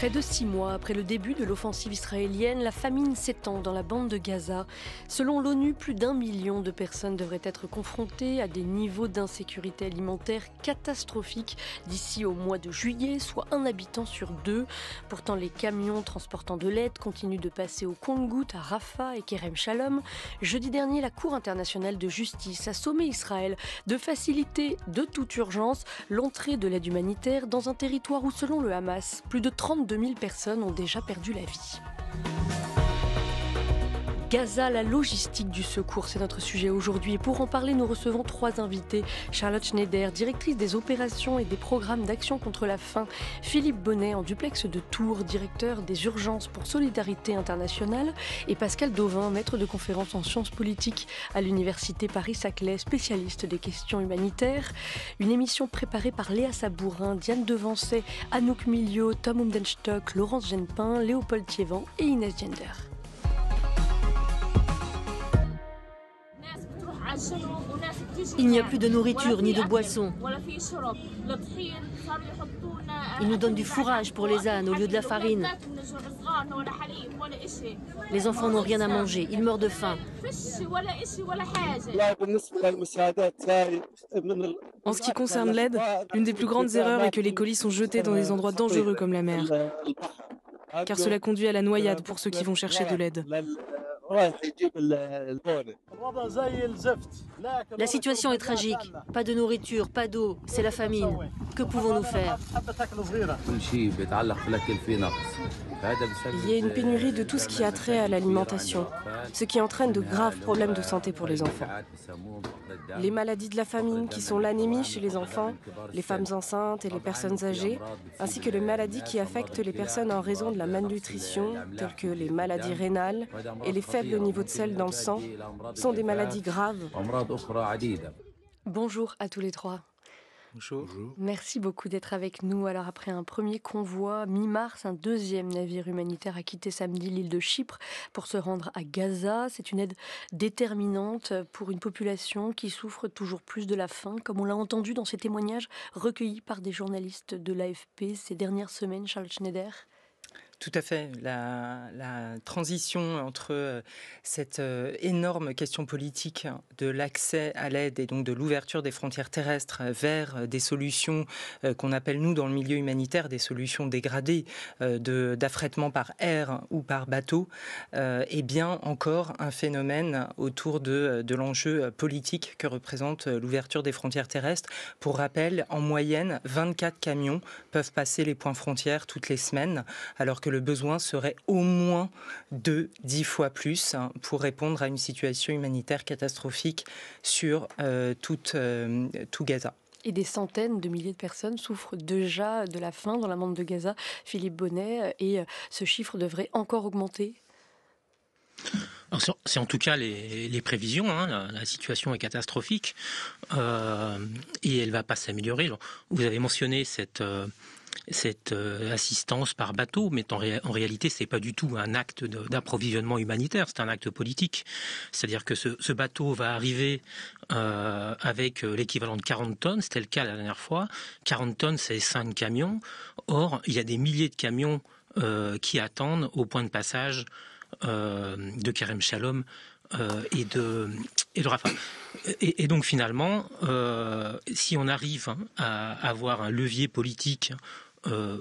Près de six mois après le début de l'offensive israélienne, la famine s'étend dans la bande de Gaza. Selon l'ONU, plus d'un million de personnes devraient être confrontées à des niveaux d'insécurité alimentaire catastrophiques d'ici au mois de juillet, soit un habitant sur deux. Pourtant, les camions transportant de l'aide continuent de passer au Kongout, à Rafah et Kerem Shalom. Jeudi dernier, la Cour internationale de justice a sommé Israël de faciliter de toute urgence l'entrée de l'aide humanitaire dans un territoire où, selon le Hamas, plus de 30 2000 personnes ont déjà perdu la vie. Gaza, la logistique du secours, c'est notre sujet aujourd'hui. Et pour en parler, nous recevons trois invités. Charlotte Schneider, directrice des opérations et des programmes d'action contre la faim. Philippe Bonnet, en duplex de Tours, directeur des urgences pour Solidarité internationale. Et Pascal Dauvin, maître de conférence en sciences politiques à l'Université Paris-Saclay, spécialiste des questions humanitaires. Une émission préparée par Léa Sabourin, Diane Devancet, Anouk Milio, Tom Umdenstock, Laurence Genpin, Léopold Thiévan et Inès Gender. Il n'y a plus de nourriture ni de boisson. Ils nous donnent du fourrage pour les ânes au lieu de la farine. Les enfants n'ont rien à manger, ils meurent de faim. En ce qui concerne l'aide, l'une des plus grandes erreurs est que les colis sont jetés dans des endroits dangereux comme la mer, car cela conduit à la noyade pour ceux qui vont chercher de l'aide. La situation est tragique. Pas de nourriture, pas d'eau, c'est la famine. Que pouvons-nous faire Il y a une pénurie de tout ce qui a trait à l'alimentation, ce qui entraîne de graves problèmes de santé pour les enfants. Les maladies de la famine qui sont l'anémie chez les enfants, les femmes enceintes et les personnes âgées, ainsi que les maladies qui affectent les personnes en raison de la malnutrition, telles que les maladies rénales et les faibles au niveau de sel dans le sang sont des maladies graves. Bonjour à tous les trois. Merci beaucoup d'être avec nous. Alors après un premier convoi mi-mars, un deuxième navire humanitaire a quitté samedi l'île de Chypre pour se rendre à Gaza. C'est une aide déterminante pour une population qui souffre toujours plus de la faim, comme on l'a entendu dans ces témoignages recueillis par des journalistes de l'AFP ces dernières semaines, Charles Schneider. Tout à fait. La, transition entre euh, cette euh, énorme question politique de l'accès à l'aide et donc de l'ouverture des frontières terrestres vers euh, des solutions qu'on appelle, nous, dans le milieu humanitaire, des solutions dégradées d'affrètement par air ou par bateau, est bien encore un phénomène autour de, de l'enjeu politique que représente l'ouverture des frontières terrestres. Pour rappel, en moyenne, 24 camions peuvent passer les points frontières toutes les semaines, alors que le besoin serait au moins de 10 fois plus hein, pour répondre à une situation humanitaire catastrophique sur euh, toute, euh, tout Gaza. Et des centaines de milliers de personnes souffrent déjà de la faim dans la bande de Gaza, Philippe Bonnet, euh, et ce chiffre devrait encore augmenter c'est en tout cas les, prévisions. Hein. La, situation est catastrophique et elle ne va pas s'améliorer. Vous avez mentionné cette, cette euh, assistance par bateau, mais en, réalité ce réalité, c'est pas du tout un acte d'approvisionnement humanitaire, c'est un acte politique. C'est-à-dire que ce, bateau va arriver euh, avec euh, l'équivalent de 40 tonnes, c'était le cas la dernière fois. 40 tonnes, c'est 5 camions. Or, il y a des milliers de camions qui attendent au point de passage de Kerem Shalom et de et Rafa. Et, donc finalement, si on arrive hein, à avoir un levier politique euh,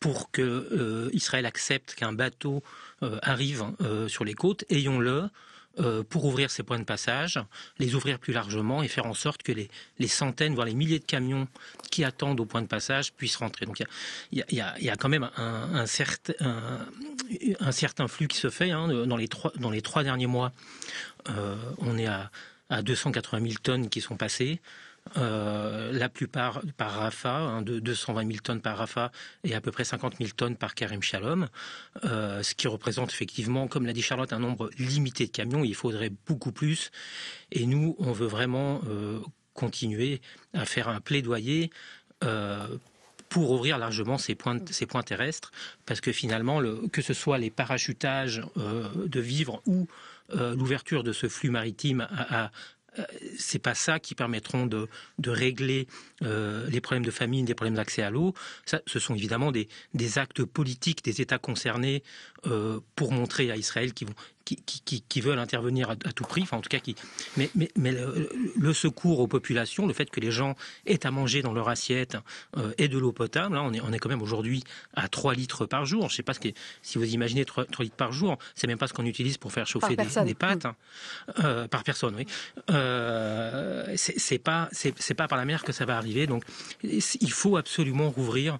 pour que euh, Israël accepte qu'un bateau euh, arrive sur les côtes, ayons-le pour ouvrir ces points de passage, les ouvrir plus largement et faire en sorte que les, centaines, voire les milliers de camions qui attendent au point de passage puissent rentrer. Donc il y, a, quand même un, certain flux qui se fait. Hein. dans, les trois, dans, les trois, derniers mois, on est à, à 280 000 tonnes qui sont passées. Euh, la plupart par Rafa, hein, de 220 000 tonnes par Rafa et à peu près 50 000 tonnes par Karim Shalom, euh, ce qui représente effectivement, comme l'a dit Charlotte, un nombre limité de camions. Il faudrait beaucoup plus. Et nous, on veut vraiment euh, continuer à faire un plaidoyer pour ouvrir largement ces points, terrestres, parce que finalement, que ce soit les parachutages de vivres ou l'ouverture de ce flux maritime à, euh, c'est pas ça qui permettront de, régler euh, les problèmes de famine, des problèmes d'accès à l'eau. Ce sont évidemment des, actes politiques des États concernés euh, pour montrer à Israël qu'ils vont, qui, veulent intervenir à, tout prix, enfin en tout cas qui. Mais, le, secours aux populations, le fait que les gens aient à manger dans leur assiette euh, et de l'eau potable, hein, on, est, on est quand même aujourd'hui à 3 litres par jour. Je sais pas ce que, si vous imaginez 3, litres par jour, c'est même pas ce qu'on utilise pour faire chauffer des, pâtes hein. euh, par personne. Oui, euh, c'est pas c'est pas par la mer que ça va arriver. Donc il faut absolument rouvrir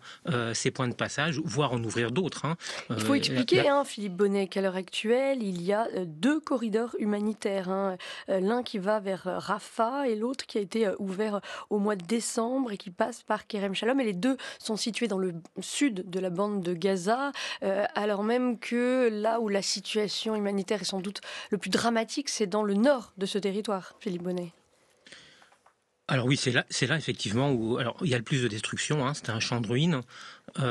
ces points de passage, voire en ouvrir d'autres. Hein. il faut expliquer Hein, Philippe Bonnet, qu'à l'heure actuelle, il y a euh, deux corridors humanitaires. Hein. Euh, l'un qui va vers euh, Rafah et l'autre qui a été ouvert au mois de décembre et qui passe par Kerem Shalom. Et les deux sont situés dans le sud de la bande de Gaza, alors même que là où la situation humanitaire est sans doute le plus dramatique, c'est dans le nord de ce territoire, Philippe Bonnet. Alors oui, c'est là, c'est là effectivement où il y a le plus de destruction. Hein. C'est un champ de ruines. il,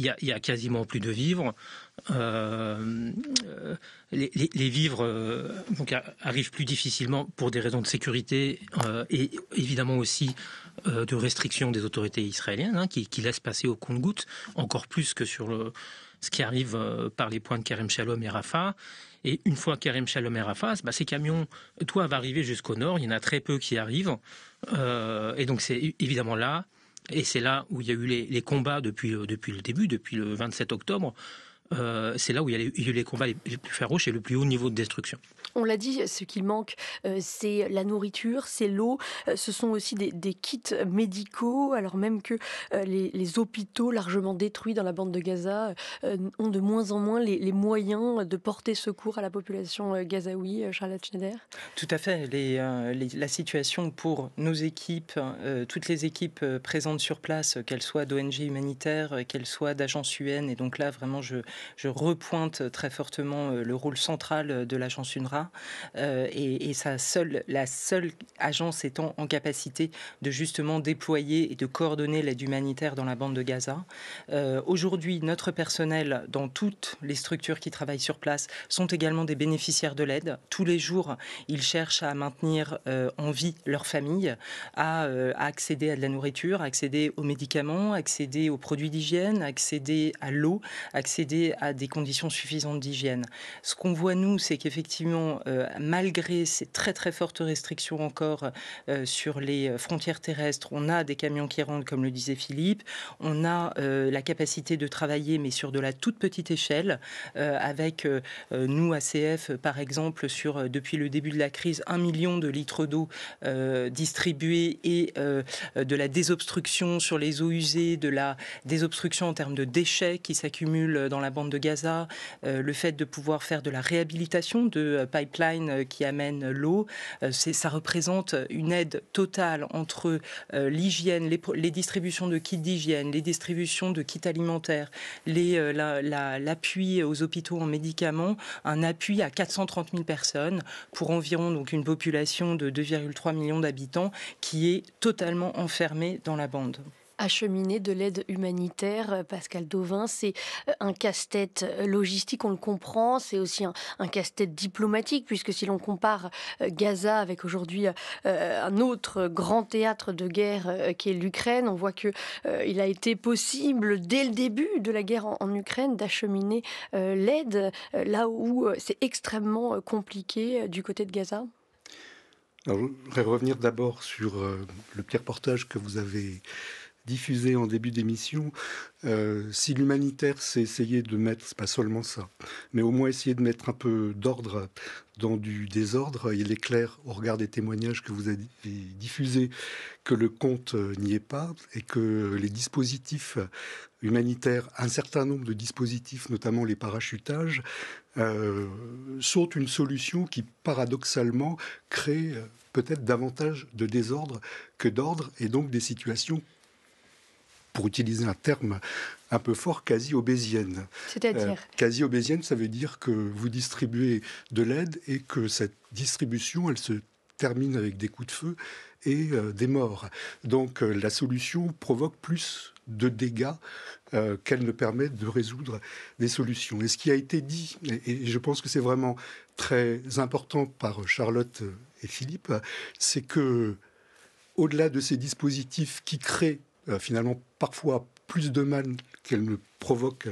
y a, a quasiment plus de vivres. Euh, euh, les, vivres euh, donc, arrivent plus difficilement pour des raisons de sécurité et évidemment aussi de restriction des autorités israéliennes hein, qui, laissent passer au compte goutte encore plus que sur le, ce qui arrive par les points de Kerem Shalom et Rafah. Et une fois Kerem Shalom et Rafah, bah, ces camions doivent arriver jusqu'au nord. Il y en a très peu qui arrivent. et donc c'est évidemment là, et c'est là où il y a eu les, combats depuis, depuis le début, depuis le 27 octobre, euh, c'est là où il y, a eu les combats les plus féroces et le plus haut niveau de destruction. On l'a dit, ce qu'il manque, euh, c'est la nourriture, c'est l'eau, euh, ce sont aussi des, kits médicaux, alors même que les, hôpitaux largement détruits dans la bande de Gaza ont de moins en moins les, moyens de porter secours à la population gazaoui, Charlotte Schneider. Tout à fait, la situation pour nos équipes, toutes les équipes présentes sur place, qu'elles soient d'ONG humanitaires, qu'elles soient d'agences UN, et donc là vraiment je, je repointe euh, très fortement euh, le rôle central euh, de l'agence UNRWA et, sa seule, la seule agence étant en capacité de justement déployer et de coordonner l'aide humanitaire dans la bande de Gaza. Aujourd'hui, notre personnel dans toutes les structures qui travaillent sur place sont également des bénéficiaires de l'aide. Tous les jours, ils cherchent à maintenir en vie leur famille, à, accéder à de la nourriture, à accéder aux médicaments, à accéder aux produits d'hygiène, accéder à l'eau, accéder à des conditions suffisantes d'hygiène. Ce qu'on voit, nous, c'est qu'effectivement, euh, malgré ces très très fortes restrictions encore euh, sur les euh, frontières terrestres, on a des camions qui rentrent, comme le disait Philippe, on a la capacité de travailler, mais sur de la toute petite échelle, avec nous, ACF, par exemple, sur, depuis le début de la crise, un million de litres d'eau distribués et de la désobstruction sur les eaux usées, de la désobstruction en termes de déchets qui s'accumulent dans la bande de Gaza, euh, le fait de pouvoir faire de la réhabilitation de euh, pipelines euh, qui amènent l'eau, ça représente une aide totale entre l'hygiène, les, distributions de kits d'hygiène, les distributions de kits alimentaires, l'appui aux hôpitaux en médicaments, un appui à 430 000 personnes pour environ donc une population de 2,3 millions d'habitants qui est totalement enfermée dans la bande acheminer de l'aide humanitaire, euh, Pascal Dauvin. C'est euh, un casse-tête euh, logistique, on le comprend. C'est aussi un, casse-tête diplomatique, puisque si l'on compare Gaza avec aujourd'hui un autre grand théâtre de guerre qui est l'Ukraine, on voit qu'il a été possible dès le début de la guerre en, Ukraine d'acheminer l'aide là où c'est extrêmement compliqué du côté de Gaza. je voudrais revenir d'abord sur le petit reportage que vous avez diffusé en début d'émission, euh, si l'humanitaire, s'est essayé de mettre, c'est pas seulement ça, mais au moins essayer de mettre un peu d'ordre dans du désordre, il est clair, au regard des témoignages que vous avez diffusés, que le compte euh, n'y est pas et que les dispositifs humanitaires, un certain nombre de dispositifs, notamment les parachutages, euh, sont une solution qui, paradoxalement, crée peut-être davantage de désordre que d'ordre et donc des situations pour utiliser un terme un peu fort, quasi obésienne. C'est-à-dire euh, Quasi obésienne, ça veut dire que vous distribuez de l'aide et que cette distribution, elle se termine avec des coups de feu et euh, des morts. Donc euh, la solution provoque plus de dégâts qu'elle ne permet de résoudre des solutions. Et ce qui a été dit, et, et je pense que c'est vraiment très important par Charlotte et Philippe, c'est que au-delà de ces dispositifs qui créent euh, finalement parfois plus de mal qu'elle ne provoque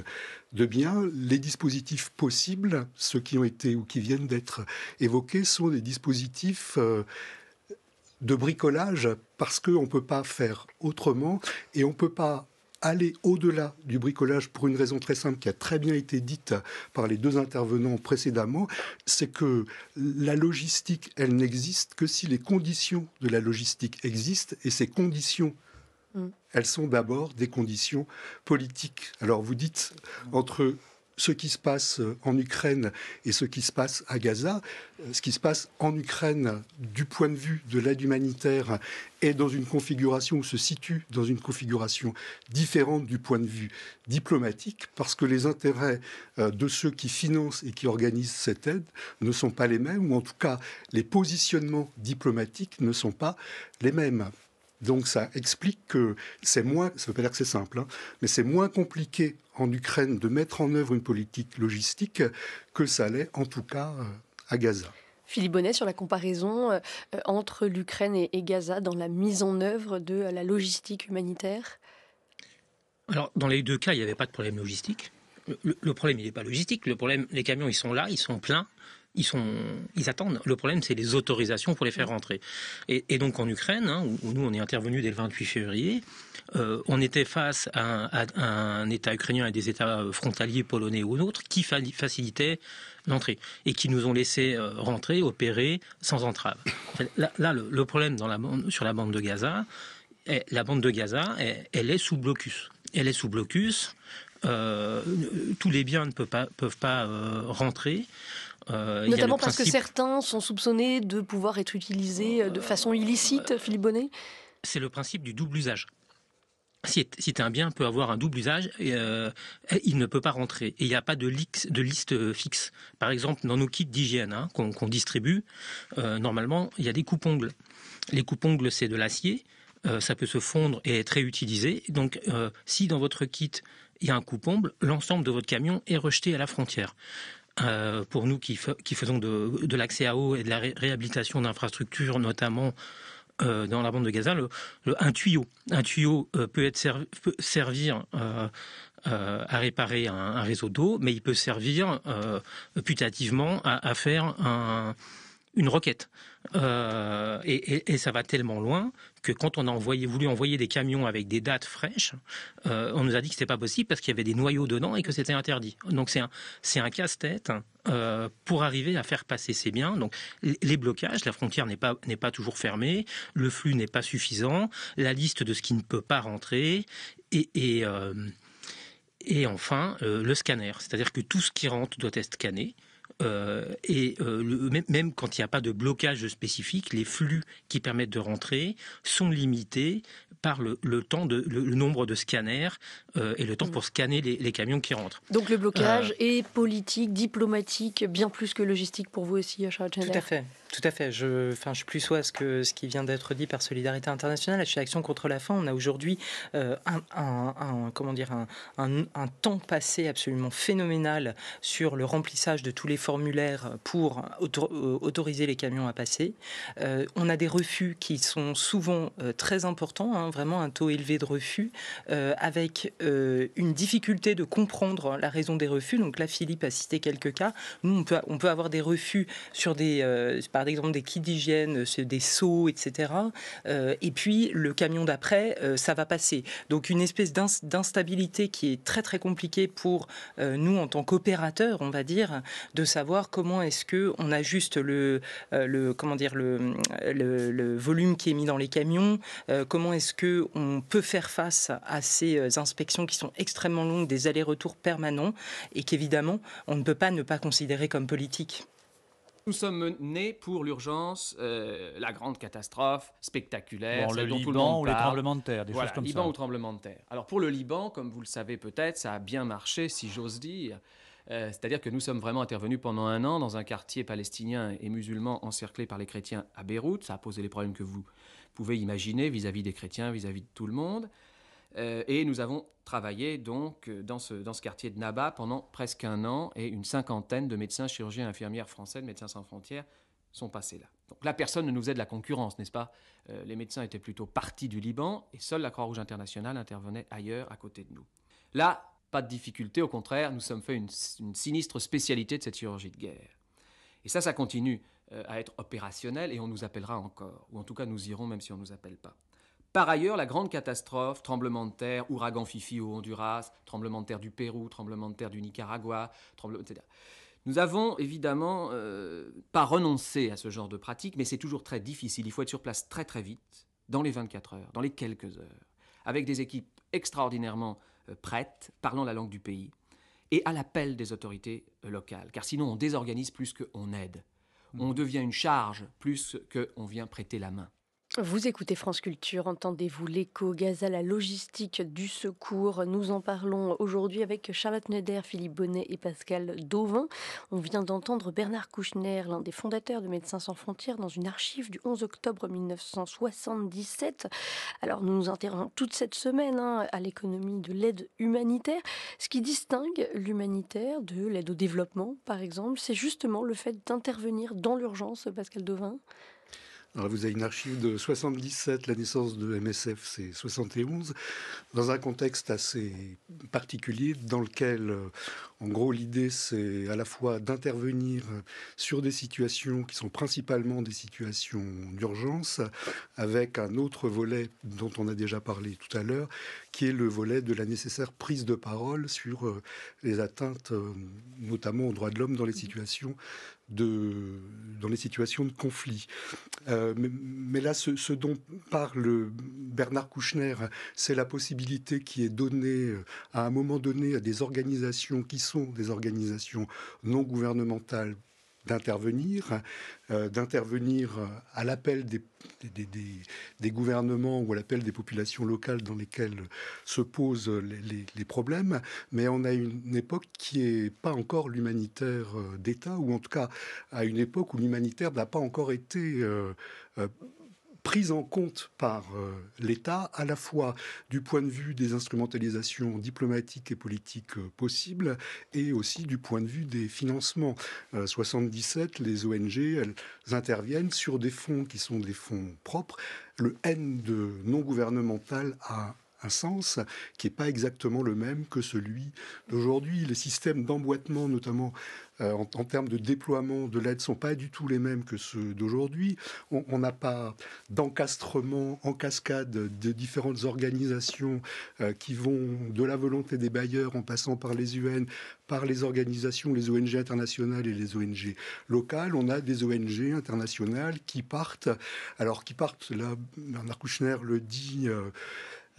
de bien. Les dispositifs possibles, ceux qui ont été ou qui viennent d'être évoqués, sont des dispositifs euh, de bricolage parce qu'on ne peut pas faire autrement et on ne peut pas aller au-delà du bricolage pour une raison très simple qui a très bien été dite par les deux intervenants précédemment, c'est que la logistique, elle n'existe que si les conditions de la logistique existent et ces conditions Mm. elles sont d'abord des conditions politiques. Alors vous dites, entre ce qui se passe euh, en Ukraine et ce qui se passe à Gaza, euh, ce qui se passe en Ukraine du point de vue de l'aide humanitaire est dans une configuration ou se situe dans une configuration différente du point de vue diplomatique parce que les intérêts euh, de ceux qui financent et qui organisent cette aide ne sont pas les mêmes ou en tout cas les positionnements diplomatiques ne sont pas les mêmes. Donc ça explique que c'est moins, ça veut pas dire que c'est simple, hein, mais c'est moins compliqué en Ukraine de mettre en œuvre une politique logistique que ça l'est en tout cas euh, à Gaza. Philippe Bonnet, sur la comparaison euh, euh, entre l'Ukraine et Gaza dans la mise en œuvre de la logistique humanitaire Alors, dans les deux cas, il n'y avait pas de problème logistique. Le, problème, il n'est pas logistique. Le problème, les camions, ils sont là, ils sont pleins ils, sont, ils attendent. Le problème, c'est les autorisations pour les faire rentrer. Et, donc en Ukraine, hein, où, nous on est intervenu dès le 28 février, euh, on était face à un, État ukrainien et des États frontaliers polonais ou autres qui facilitaient l'entrée et qui nous ont laissé euh, rentrer, opérer sans entrave. là, le, problème dans la sur la bande de Gaza, la bande de Gaza, elle est sous blocus. Elle est sous blocus. Euh, tous les biens ne peuvent pas, peuvent pas rentrer. Euh, Notamment parce que certains sont soupçonnés de pouvoir être utilisés euh, de euh, façon illicite, Philippe Bonnet C'est le principe du double usage. Si, un bien peut avoir un double usage, il ne peut pas rentrer. Et il n'y a pas de, liste, fixe. Par exemple, dans nos kits d'hygiène hein, qu'on distribue, normalement, il y a des coupes-ongles. Les coupes-ongles, c'est de l'acier. ça peut se fondre et être réutilisé. Donc, si dans votre kit, il y a un coupon, ongle l'ensemble de votre camion est rejeté à la frontière. Euh, pour nous qui, faisons de, l'accès à eau et de la réhabilitation d'infrastructures, notamment euh, dans la bande de Gaza, un tuyau. Un tuyau euh, peut, être servir à réparer un, réseau d'eau, mais il peut servir putativement à faire un, une requête. Euh, et, ça va tellement loin que quand on a voulu envoyer des camions avec des dates fraîches, euh, on nous a dit que c'était pas possible parce qu'il y avait des noyaux dedans et que c'était interdit. Donc c'est un, casse-tête euh, pour arriver à faire passer ces biens. Donc les blocages, la frontière n'est pas toujours fermée, le flux n'est pas suffisant, la liste de ce qui ne peut pas rentrer et, enfin, le scanner. C'est-à-dire que tout ce qui rentre doit être scanné. Euh, et euh, même quand il n'y a pas de blocage spécifique, les flux qui permettent de rentrer sont limités par le, temps de le, nombre de scanners euh, et le temps mm. pour scanner les, camions qui rentrent. Donc le blocage est politique, diplomatique, bien plus que logistique pour vous aussi, Yasha Tout à fait. Tout à fait. Je, enfin, je plus à ce que ce qui vient d'être dit par Solidarité internationale. Chez Action contre la faim, on a aujourd'hui euh, un, comment dire un, temps passé absolument phénoménal sur le remplissage de tous les formulaires pour euh, autoriser les camions à passer. Euh, on a des refus qui sont souvent très importants, hein, vraiment un taux élevé de refus, avec une difficulté de comprendre la raison des refus. Donc là, Philippe a cité quelques cas. Nous, on peut, on peut avoir des refus sur des par exemple des kits d'hygiène, euh, des seaux, etc. Euh, et puis le camion d'après, euh, ça va passer. Donc une espèce d'instabilité qui est très très compliquée pour nous en tant qu'opérateurs, on va dire, de savoir comment est-ce que on ajuste le, le comment dire le, le, le, volume qui est mis dans les camions, comment est-ce que on peut faire face à ces inspections qui sont extrêmement longues, des allers-retours permanents et qu'évidemment on ne peut pas ne pas considérer comme politique. Nous sommes nés pour l'urgence, euh, la grande catastrophe spectaculaire, le Liban ou les tremblements de terre, des choses comme Liban ou tremblement de terre. Alors pour le Liban, comme vous le savez peut-être, ça a bien marché, si j'ose dire. Euh, c'est-à-dire que nous sommes vraiment intervenus pendant un an dans un quartier palestinien et musulman encerclé par les chrétiens à Beyrouth. Ça a posé les problèmes que vous pouvez imaginer vis-à-vis des chrétiens, vis à -vis de tout le monde. Euh, et nous avons travaillé donc euh, dans ce, quartier de Naba pendant presque un an et une cinquantaine de médecins, chirurgiens, infirmières français, de Médecins sans frontières sont passés là. Donc là, personne ne nous faisait de la concurrence, n'est-ce pas euh, Les médecins étaient plutôt partis du Liban et seule la Croix-Rouge internationale intervenait ailleurs, à côté de nous. Là, pas de difficulté, au contraire, nous sommes fait une, sinistre spécialité de cette chirurgie de guerre. Et ça, ça continue à être opérationnel et on nous appellera encore, ou en tout cas nous irons même si on ne nous appelle pas. Par ailleurs, la grande catastrophe, tremblement de terre, ouragan Fifi au Honduras, tremblement de terre du Pérou, tremblement de terre du Nicaragua, etc. Nous avons évidemment euh, pas renoncé à ce genre de pratique, mais c'est toujours très difficile. Il faut être sur place très très vite, dans les 24 heures, dans les quelques heures, avec des équipes extraordinairement euh, prêtes, parlant la langue du pays, et à l'appel des autorités euh, locales, car sinon on désorganise plus qu'on aide. Mmh. On devient une charge plus qu'on vient prêter la main. Vous écoutez France Culture, entendez-vous l'écho, Gaza, la logistique du secours. Nous en parlons aujourd'hui avec Charlotte Neder, Philippe Bonnet et Pascal Dauvin. On vient d'entendre Bernard Kouchner, l'un des fondateurs de Médecins sans frontières, dans une archive du 11 octobre 1977. Alors nous nous intéressons toute cette semaine hein, à l'économie de l'aide humanitaire. Ce qui distingue l'humanitaire de l'aide au développement, par exemple, c'est justement le fait d'intervenir dans l'urgence, Pascal Dauvin vous avez une archive de 77, la naissance de MSF c'est 71, dans un contexte assez particulier dans lequel, euh, en gros, l'idée c'est à la fois d'intervenir sur des situations qui sont principalement des situations d'urgence, avec un autre volet dont on a déjà parlé tout à l'heure, qui est le volet de la nécessaire prise de parole sur euh, les atteintes, euh, notamment aux droits de l'homme dans les mmh. situations dans les situations de conflit. Euh, mais, là, ce, ce, dont parle Bernard Kouchner, c'est la possibilité qui est donnée euh, à un moment donné à des organisations qui sont des organisations non gouvernementales d'intervenir, euh, d'intervenir euh, à l'appel des, gouvernements ou à l'appel des populations locales dans lesquelles se posent les, problèmes. Mais on a une époque qui n'est pas encore l'humanitaire euh, d'État, ou en tout cas à une époque où l'humanitaire n'a pas encore été prise en compte par euh, l'État, à la fois du point de vue des instrumentalisations diplomatiques et politiques euh, possibles, et aussi du point de vue des financements. 77, euh, les ONG, elles interviennent sur des fonds qui sont des fonds propres. Le N de non gouvernemental a un sens qui n'est pas exactement le même que celui d'aujourd'hui. Les systèmes d'emboîtement, notamment euh, en, termes de déploiement de l'aide, sont pas du tout les mêmes que ceux d'aujourd'hui. On n'a pas d'encastrement en cascade de différentes organisations euh, qui vont de la volonté des bailleurs en passant par les UN, par les organisations, les ONG internationales et les ONG locales. On a des ONG internationales qui partent, alors qui partent, là, Bernard Kouchner le dit. Euh,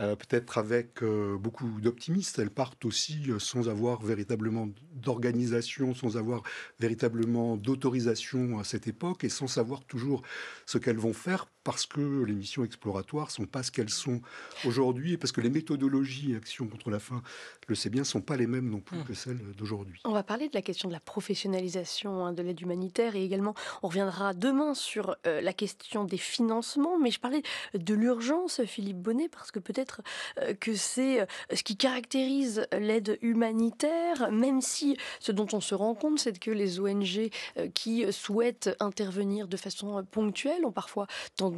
euh, peut-être avec euh, beaucoup d'optimistes, Elles partent aussi euh, sans avoir véritablement d'organisation, sans avoir véritablement d'autorisation à cette époque et sans savoir toujours ce qu'elles vont faire parce que les missions exploratoires sont pas ce qu'elles sont aujourd'hui, et parce que les méthodologies actions contre la faim, le sait bien, sont pas les mêmes non plus hmm. que celles d'aujourd'hui. On va parler de la question de la professionnalisation hein, de l'aide humanitaire, et également, on reviendra demain sur euh, la question des financements, mais je parlais de l'urgence, Philippe Bonnet, parce que peut-être euh, que c'est euh, ce qui caractérise l'aide humanitaire, même si ce dont on se rend compte, c'est que les ONG qui souhaitent intervenir de façon ponctuelle ont parfois tendance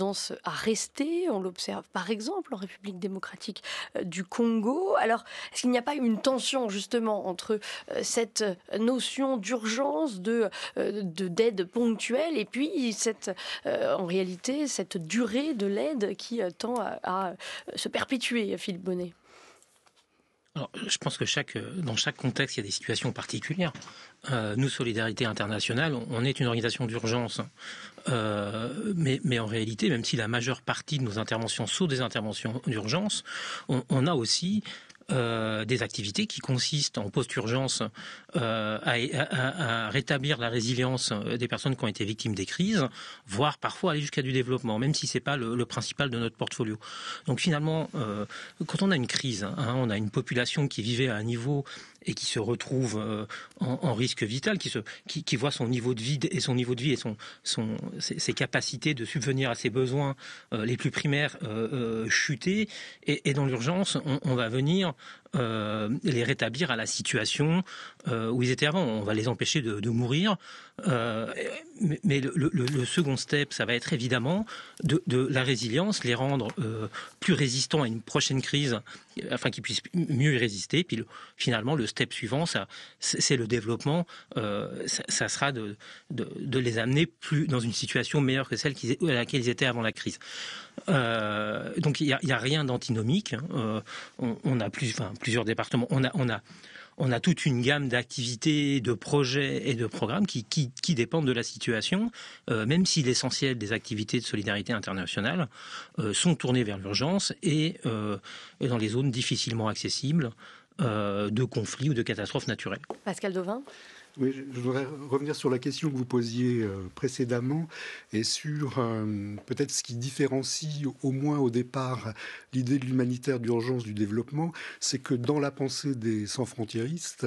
à rester. On l'observe par exemple en République démocratique euh, du Congo. Alors, est-ce qu'il n'y a pas une tension justement entre euh, cette euh, notion d'urgence, de d'aide ponctuelle, et puis cette, en réalité cette durée de l'aide qui tend à, à se perpétuer, Philippe Bonnet je pense que euh, dans chaque contexte, il y a des situations particulières. Euh, nous, Solidarité Internationale, on est une organisation d'urgence, hein. euh, mais, en réalité, même si la majeure partie de nos interventions sont des interventions d'urgence, on, a aussi euh, des activités qui consistent en post-urgence euh, à, rétablir la résilience euh, des personnes qui ont été victimes des crises, voire parfois aller jusqu'à du développement, même si ce n'est pas le, principal de notre portfolio. Donc finalement, quand on a une crise, hein, on a une population qui vivait à un niveau et qui se retrouve euh, en, risque vital, qui, se, qui, voit son niveau de vie et son niveau de vie et son, son, ses, capacités de subvenir à ses besoins euh, les plus primaires euh, chuter. Et, dans l'urgence, on, va venir euh, les rétablir à la situation euh, où ils étaient avant. On va les empêcher de, mourir. Euh, mais, le, second step, ça va être évidemment de, la résilience, les rendre plus résistants à une prochaine crise, afin qu'ils puissent mieux y résister. Puis finalement, le step suivant, c'est le développement. Ça, sera de, de, les amener plus dans une situation meilleure que celle à laquelle ils étaient avant la crise. Euh, donc il n'y a, rien d'antinomique. Hein. Euh, on, a plusieurs départements. On a, toute une gamme d'activités, de projets et de programmes qui, dépendent de la situation, euh, même si l'essentiel des activités de solidarité internationale sont tournées vers l'urgence et, dans les zones difficilement accessibles de conflits ou de catastrophes naturelles. Pascal je voudrais revenir sur la question que vous posiez euh, précédemment et sur euh, peut-être ce qui différencie au moins au départ l'idée de l'humanitaire d'urgence du développement, c'est que dans la pensée des sans-frontiéristes,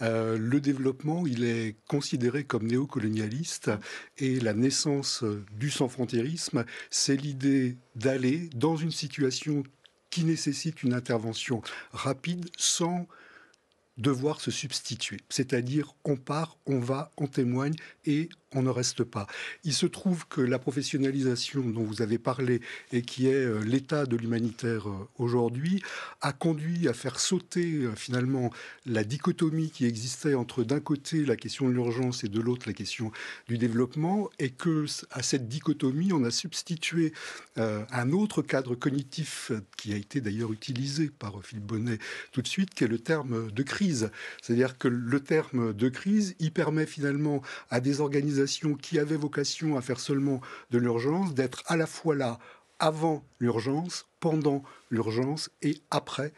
euh, le développement, il est considéré comme néocolonialiste et la naissance du sans-frontiérisme, c'est l'idée d'aller dans une situation qui nécessite une intervention rapide sans devoir se substituer. C'est-à-dire, on part, on va, on témoigne et on ne reste pas. Il se trouve que la professionnalisation dont vous avez parlé et qui est euh, l'état de l'humanitaire euh, aujourd'hui a conduit à faire sauter euh, finalement la dichotomie qui existait entre d'un côté la question de l'urgence et de l'autre la question du développement et que à cette dichotomie on a substitué un autre cadre cognitif qui a été d'ailleurs utilisé par Philippe Bonnet tout de suite qui est le terme de crise. C'est-à-dire que le terme de crise il permet finalement à des organisations qui avait vocation à faire seulement de l'urgence, d'être à la fois là avant l'urgence, pendant l'urgence et après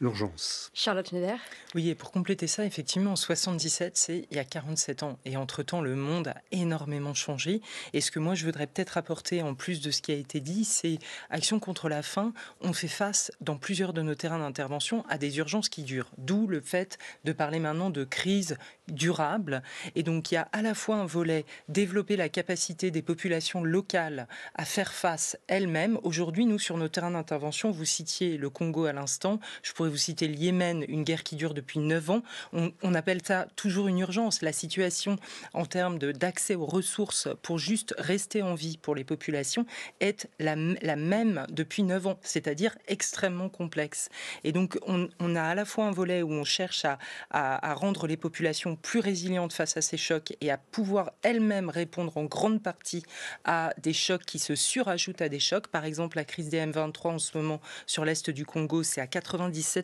l'urgence. Charlotte Neder. Oui, et pour compléter ça, effectivement, en 77, c'est il y a 47 ans. Et entre-temps, le monde a énormément changé. Et ce que moi, je voudrais peut-être apporter, en plus de ce qui a été dit, c'est Action contre la faim. On fait face, dans plusieurs de nos terrains d'intervention, à des urgences qui durent. D'où le fait de parler maintenant de crise durable. Et donc, il y a à la fois un volet développer la capacité des populations locales à faire face elles-mêmes. Aujourd'hui, nous, sur nos terrains d'intervention, vous citiez le Congo à l'instant, je pourrais vous citer le Yémen, une guerre qui dure depuis 9 ans. On, appelle ça toujours une urgence. La situation en termes d'accès aux ressources pour juste rester en vie pour les populations est la, même depuis 9 ans, c'est-à-dire extrêmement complexe. Et donc on, a à la fois un volet où on cherche à, à rendre les populations plus résilientes face à ces chocs et à pouvoir elles-mêmes répondre en grande partie à des chocs qui se surajoutent à des chocs. Par exemple, la crise des M23 en ce moment sur l'est du Congo, c'est à 97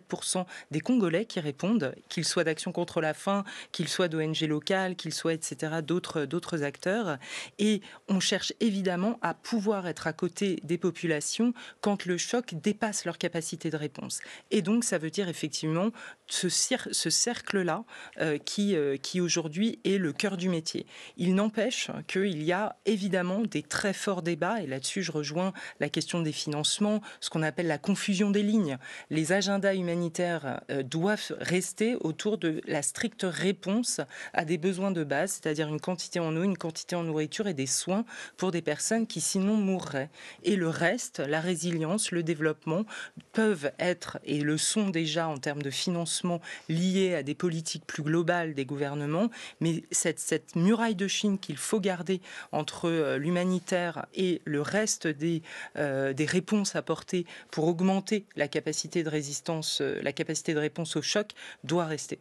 des Congolais qui répondent, qu'ils soient d'Action contre la faim, qu'ils soient d'ONG locales, qu'ils soient, etc., d'autres acteurs. Et on cherche évidemment à pouvoir être à côté des populations quand le choc dépasse leur capacité de réponse. Et donc, ça veut dire effectivement ce, cercle-là euh, qui, euh, qui aujourd'hui est le cœur du métier. Il n'empêche qu'il y a évidemment des très forts débats, et là-dessus, je rejoins la question des financements, ce qu'on appelle la confusion des lignes. Les agendas humanitaire euh, doivent rester autour de la stricte réponse à des besoins de base, c'est-à-dire une quantité en eau, une quantité en nourriture et des soins pour des personnes qui sinon mourraient. Et le reste, la résilience, le développement, peuvent être et le sont déjà en termes de financement liés à des politiques plus globales des gouvernements, mais cette, muraille de Chine qu'il faut garder entre euh, l'humanitaire et le reste des, euh, des réponses apportées pour augmenter la capacité de résistance euh, la capacité de réponse au choc doit rester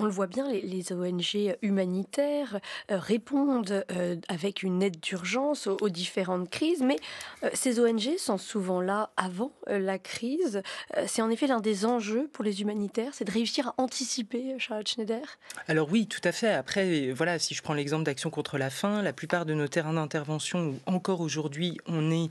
on le voit bien, les, ONG humanitaires euh, répondent euh, avec une aide d'urgence aux, différentes crises, mais euh, ces ONG sont souvent là avant la crise. c'est en effet l'un des enjeux pour les humanitaires, c'est de réussir à anticiper, Charlotte Schneider. Alors oui, tout à fait. Après, voilà, si je prends l'exemple d'Action contre la faim, la plupart de nos terrains d'intervention, ou encore aujourd'hui on est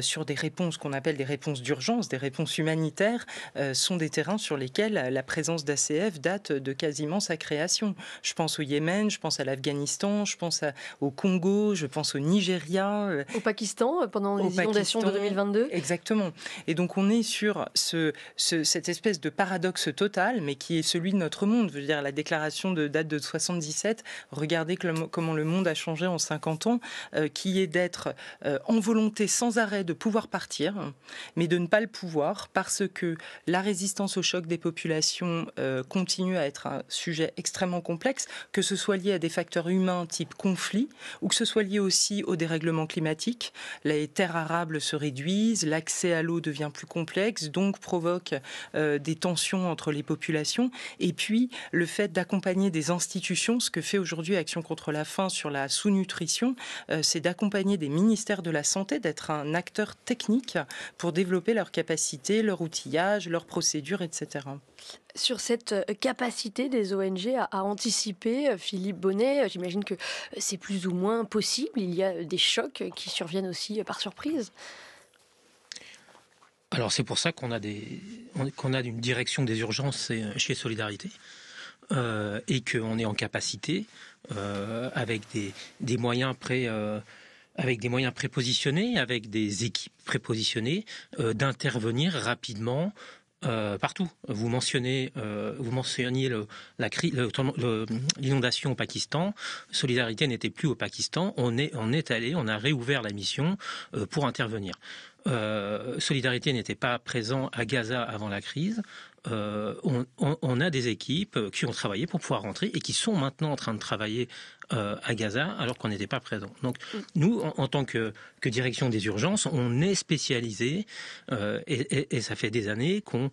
sur des réponses qu'on appelle des réponses d'urgence, des réponses humanitaires, sont des terrains sur lesquels la présence d'ACF date de quasiment sa création. Je pense au Yémen, je pense à l'Afghanistan, je pense au Congo, je pense au Nigeria. Euh, au Pakistan, euh, pendant les inondations de 2022 Exactement. Et donc on est sur ce, cette espèce de paradoxe total, mais qui est celui de notre monde. Je veux dire, la déclaration de date de 77, regardez comment le monde a changé en 50 ans, euh, qui est d'être en volonté sans arrêt de pouvoir partir, mais de ne pas le pouvoir parce que la résistance au choc des populations continue à être un sujet extrêmement complexe, que ce soit lié à des facteurs humains type conflit, ou que ce soit lié aussi au dérèglement climatique. Les terres arables se réduisent, l'accès à l'eau devient plus complexe, donc provoque euh, des tensions entre les populations. Et puis, le fait d'accompagner des institutions, ce que fait aujourd'hui Action contre la faim sur la sous-nutrition, euh, c'est d'accompagner des ministères de la Santé, d'être un acteur technique pour développer leurs capacités, leur outillage, leurs procédures, etc sur cette euh, capacité des ONG à, anticiper. Euh, Philippe Bonnet, euh, j'imagine que c'est plus ou moins possible. Il y a des chocs qui surviennent aussi par surprise. Alors c'est pour ça qu'on a, des, qu'on a une direction des urgences chez Solidarité. et qu'on est en capacité, avec des, moyens avec des moyens prépositionnés, avec des équipes prépositionnées, d'intervenir rapidement euh, partout. Vous mentionnez, euh, vous mentionniez l'inondation au Pakistan. Solidarité n'était plus au Pakistan. On est, on est allé, on a réouvert la mission euh, pour intervenir. Solidarité n'était pas présent à Gaza avant la crise. Euh, on, a des équipes qui ont travaillé pour pouvoir rentrer et qui sont maintenant en train de travailler euh, à Gaza alors qu'on n'était pas présent. Donc mm. nous, en, tant que, direction des urgences, on est spécialisé euh, et, ça fait des années qu'on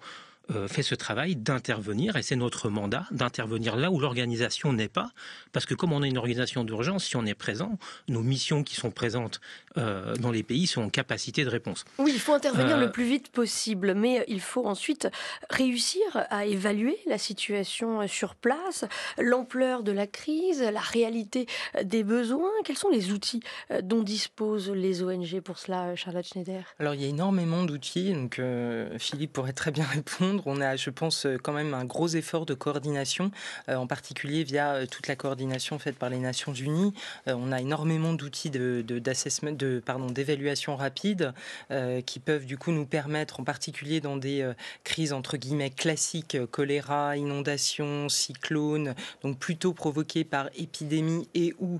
fait ce travail d'intervenir, et c'est notre mandat, d'intervenir là où l'organisation n'est pas, parce que comme on est une organisation d'urgence, si on est présent, nos missions qui sont présentes, euh, dans les pays sont en capacité de réponse. Oui, il faut intervenir euh, le plus vite possible, mais il faut ensuite réussir à évaluer la situation sur place, l'ampleur de la crise, la réalité des besoins. Quels sont les outils euh, dont disposent les ONG pour cela, Charlotte Schneider Alors, il y a énormément d'outils, donc Philippe pourrait très bien répondre. On a, je pense, quand même un gros effort de coordination, en particulier via toute la coordination faite par les Nations Unies. on a énormément d'outils d'assessment, de, de pardon d'évaluation rapide euh, qui peuvent du coup nous permettre, en particulier dans des euh, crises entre guillemets classiques, euh, choléra, inondations, cyclones, donc plutôt provoquées par épidémie et ou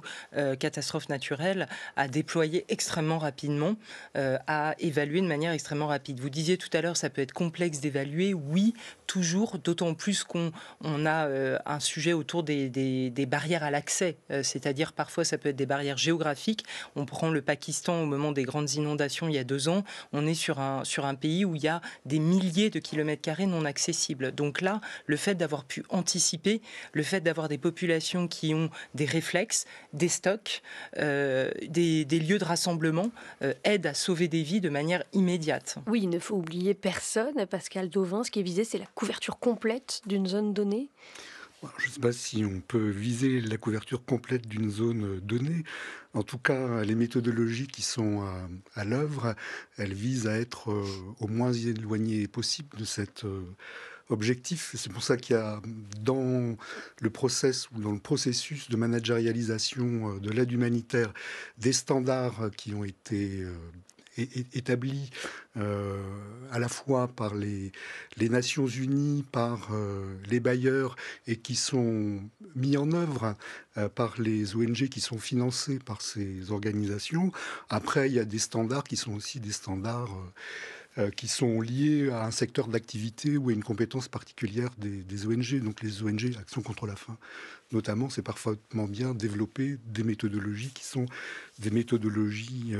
catastrophes naturelles, à déployer extrêmement rapidement, à évaluer de manière extrêmement rapide. Vous disiez tout à l'heure, ça peut être complexe d'évaluer. Oui, toujours, d'autant plus qu'on on a un sujet autour des, barrières à l'accès, c'est-à-dire parfois ça peut être des barrières géographiques. On prend le paquet au moment des grandes inondations il y a deux ans, on est sur un, sur un pays où il y a des milliers de kilomètres carrés non accessibles. Donc là, le fait d'avoir pu anticiper, le fait d'avoir des populations qui ont des réflexes, des stocks, euh, des, des, lieux de rassemblement, euh, aide à sauver des vies de manière immédiate. Oui, il ne faut oublier personne. Pascal Dauvin, ce qui est visé, c'est la couverture complète d'une zone donnée. Je ne sais pas si on peut viser la couverture complète d'une zone donnée. En tout cas, les méthodologies qui sont à, l'œuvre, elles visent à être euh, au moins éloignées possible de cet euh, objectif. C'est pour ça qu'il y a dans le process ou dans le processus de managérialisation euh, de l'aide humanitaire des standards qui ont été établis euh, à la fois par les, les Nations Unies, par euh, les bailleurs et qui sont mis en œuvre euh, par les ONG qui sont financées par ces organisations. Après, il y a des standards qui sont aussi des standards qui sont liés à un secteur d'activité ou à une compétence particulière des, ONG. Donc les ONG, Action contre la faim, notamment, c'est parfaitement bien développer des méthodologies qui sont des méthodologies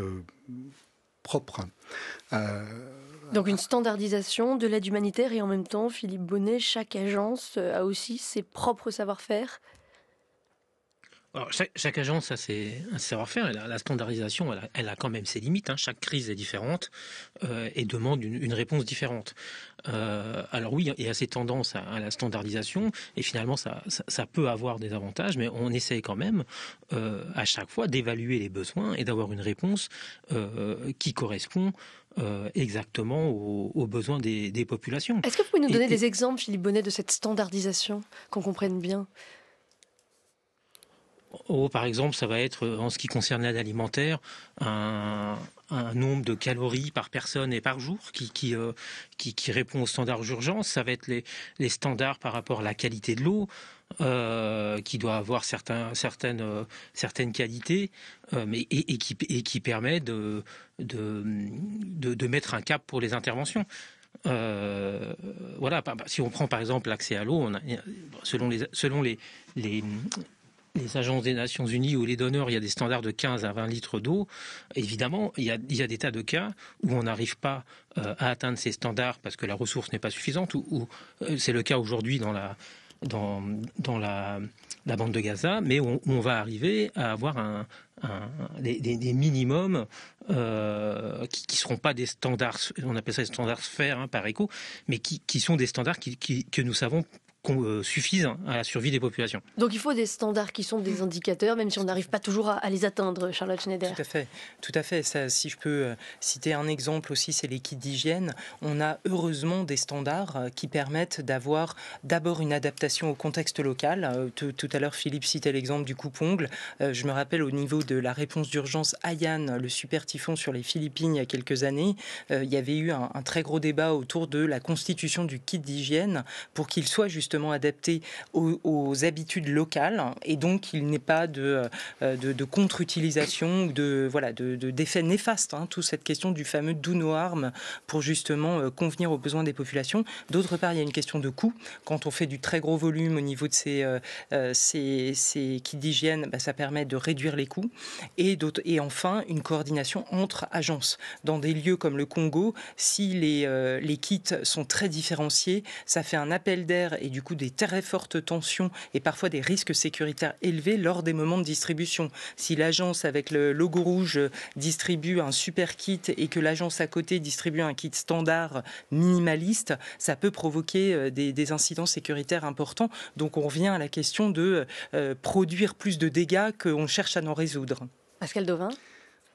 propre. Euh, donc une standardisation de l'aide humanitaire et en même temps, Philippe Bonnet, chaque agence a aussi ses propres savoir-faire, chaque, agence a ses, un savoir-faire. La, standardisation, elle a, quand même ses limites. Hein. Chaque crise est différente euh, et demande une, réponse différente. Euh, alors oui, il y a ces tendances à, la standardisation et finalement, ça, peut avoir des avantages, mais on essaie quand même euh, à chaque fois d'évaluer les besoins et d'avoir une réponse qui correspond exactement aux, besoins des, populations. Est-ce que vous pouvez nous donner des exemples, Philippe Bonnet, de cette standardisation, qu'on comprenne bien Oh, par exemple, ça va être, euh, en ce qui concerne l'aide alimentaire, un, nombre de calories par personne et par jour qui, qui, euh, répond aux standards d'urgence. Ça va être les, standards par rapport à la qualité de l'eau, euh, qui doit avoir certains, certaines, certaines qualités, mais, et, et, qui, permet de, de, de, mettre un cap pour les interventions. voilà, si on prend par exemple l'accès à l'eau, selon les, selon les, les, les agences des Nations Unies ou les donneurs, il y a des standards de 15 à 20 litres d'eau. Évidemment, il y, a, des tas de cas où on n'arrive pas euh, à atteindre ces standards parce que la ressource n'est pas suffisante, ou, euh, c'est le cas aujourd'hui dans la, dans, dans la, bande de Gaza, mais on, va arriver à avoir un, des, minimums euh, qui ne seront pas des standards, on appelle ça des standards sphères hein, par écho, mais qui, sont des standards que nous savons euh, suffisent à la survie des populations. Donc il faut des standards qui sont des indicateurs, même si on n'arrive pas toujours à, les atteindre, Charlotte Schneider. Tout à fait, tout à fait. Ça, si je peux euh, citer un exemple aussi, c'est les kits d'hygiène. On a heureusement des standards euh, qui permettent d'avoir d'abord une adaptation au contexte local. Tout, à l'heure, Philippe citait l'exemple du coup-ongle. Je me rappelle au niveau de la réponse d'urgence Ayan, le super typhon sur les Philippines il y a quelques années, il y avait eu un, un très gros débat autour de la constitution du kit d'hygiène pour qu'il soit justement justement adapté aux, habitudes locales et donc il n'est pas de, euh, de, contre-utilisation ou de voilà de, d'effets néfastes. Hein, toute cette question du fameux do no harm pour justement euh, convenir aux besoins des populations. D'autre part, il y a une question de coût. Quand on fait du très gros volume au niveau de ces, euh, ces, kits d'hygiène, bah, ça permet de réduire les coûts. Et, et enfin, une coordination entre agences. Dans des lieux comme le Congo, si les, les kits sont très différenciés, ça fait un appel d'air et du du coup des très fortes tensions et parfois des risques sécuritaires élevés lors des moments de distribution. Si l'agence avec le logo rouge distribue un super kit et que l'agence à côté distribue un kit standard minimaliste, ça peut provoquer euh, des, incidents sécuritaires importants. Donc on revient à la question de euh, produire plus de dégâts qu'on cherche à en résoudre. Pascal Dovin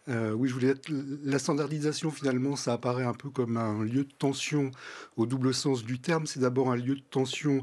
euh, oui, je voulais. La standardisation, finalement, ça apparaît un peu comme un lieu de tension au double sens du terme. C'est d'abord un lieu de tension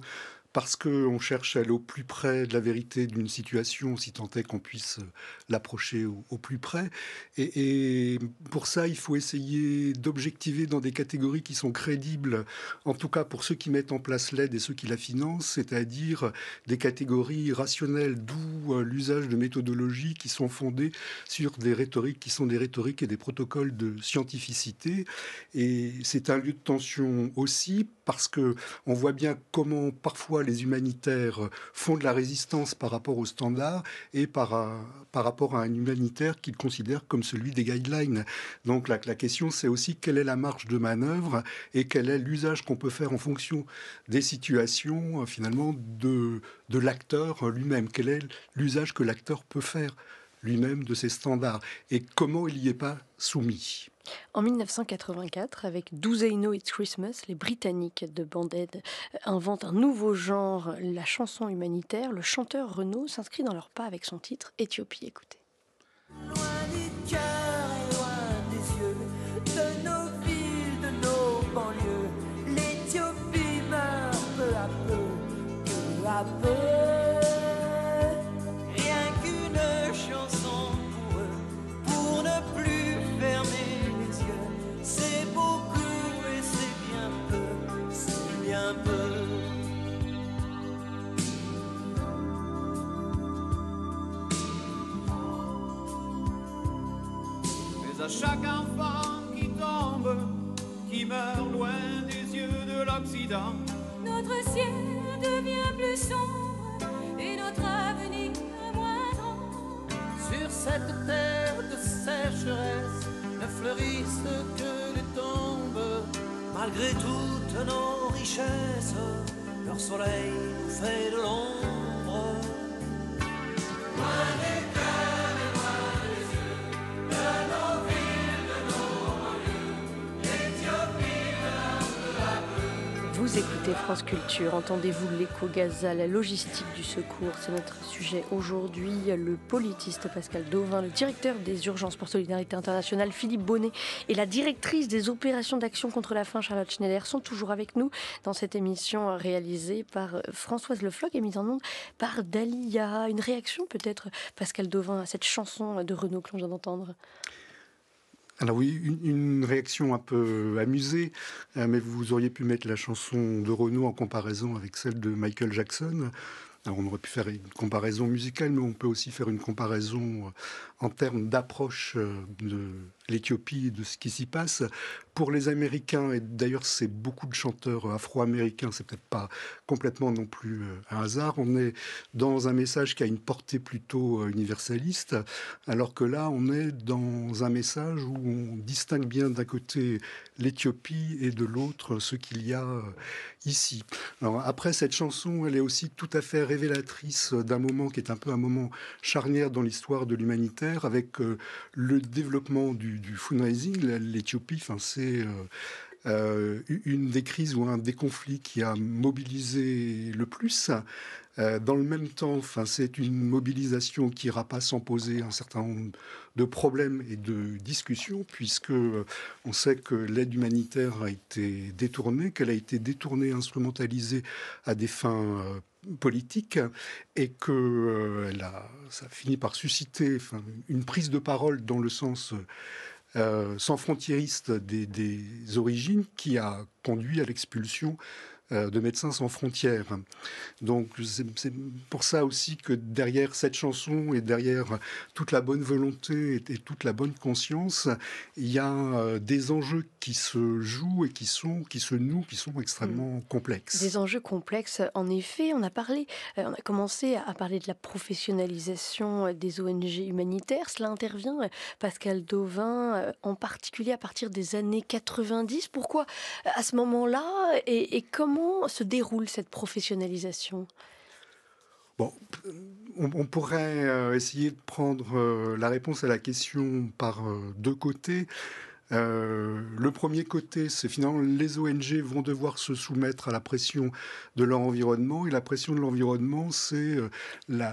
parce qu'on cherche à aller au plus près de la vérité d'une situation, si tant est qu'on puisse euh, l'approcher au, plus près. Et, et, pour ça, il faut essayer d'objectiver dans des catégories qui sont crédibles, en tout cas pour ceux qui mettent en place l'aide et ceux qui la financent, c'est-à-dire des catégories rationnelles, d'où euh, l'usage de méthodologies qui sont fondées sur des rhétoriques qui sont des rhétoriques et des protocoles de scientificité. Et c'est un lieu de tension aussi, parce qu'on voit bien comment parfois les humanitaires euh, font de la résistance par rapport aux standards et euh, par, rapport à un humanitaire qu'ils considèrent comme celui des guidelines. Donc la, question, c'est aussi quelle est la marge de manœuvre et quel est l'usage qu'on peut faire en fonction des situations, euh, finalement, de, de l'acteur lui-même. Quel est l'usage que l'acteur peut faire lui-même de ses standards et comment il n'y est pas soumis. En 1984, avec Do they Know It's Christmas, les Britanniques de Band-Aid inventent un nouveau genre, la chanson humanitaire. Le chanteur Renaud s'inscrit dans leur pas avec son titre Éthiopie. Écoutez. Notre ciel devient plus sombre et notre avenir moins grand Sur cette terre de sécheresse ne fleurissent que les tombes. Malgré toutes nos richesses, leur soleil nous fait de l'ombre. France Culture, entendez-vous l'écho Gaza, la logistique du secours C'est notre sujet aujourd'hui. Le politiste Pascal Dauvin, le directeur des urgences pour Solidarité Internationale Philippe Bonnet et la directrice des opérations d'action contre la faim Charlotte Schneider sont toujours avec nous dans cette émission réalisée par euh, Françoise Lefloc et mise en onde par Dalia. Une réaction peut-être Pascal Dauvin à cette chanson de Renaud que l'on vient d'entendre alors oui, une, réaction un peu amusée, euh, mais vous auriez pu mettre la chanson de Renaud en comparaison avec celle de Michael Jackson. Alors on aurait pu faire une comparaison musicale, mais on peut aussi faire une comparaison en termes d'approche euh, de l'Éthiopie et de ce qui s'y passe. Pour les Américains, et d'ailleurs c'est beaucoup de chanteurs afro-américains, c'est peut-être pas complètement non plus euh, un hasard, on est dans un message qui a une portée plutôt euh, universaliste, alors que là on est dans un message où on distingue bien d'un côté l'Éthiopie et de l'autre ce qu'il y a ici. Alors après cette chanson, elle est aussi tout à fait révélatrice d'un moment qui est un peu un moment charnière dans l'histoire de l'humanité avec euh, le développement du, fundraising. l'Ethiopie, c'est euh, euh, une des crises ou un des conflits qui a mobilisé le plus. dans le même temps, enfin, c'est une mobilisation qui n'ira pas sans poser un certain nombre de problèmes et de discussions, puisque on sait que l'aide humanitaire a été détournée, qu'elle a été détournée, instrumentalisée à des fins politique et que euh, a, ça finit par susciter une prise de parole dans le sens euh, sans frontieriste des, origines qui a conduit à l'expulsion euh, de Médecins sans frontières. Donc c'est pour ça aussi que derrière cette chanson et derrière toute la bonne volonté et, toute la bonne conscience, il y a euh, des enjeux qui se jouent et qui sont, qui se nouent, qui sont extrêmement mm. complexes. Des enjeux complexes, en effet. On a parlé, euh, on a commencé à parler de la professionnalisation des ONG humanitaires. Cela intervient, Pascal Dauvin, en particulier à partir des années 90. Pourquoi à ce moment-là et comment se déroule cette professionnalisation Bon, on, pourrait euh, essayer de prendre euh, la réponse à la question par euh, deux côtés. Euh, le premier côté, c'est finalement les ONG vont devoir se soumettre à la pression de leur environnement. Et la pression de l'environnement, c'est euh, la,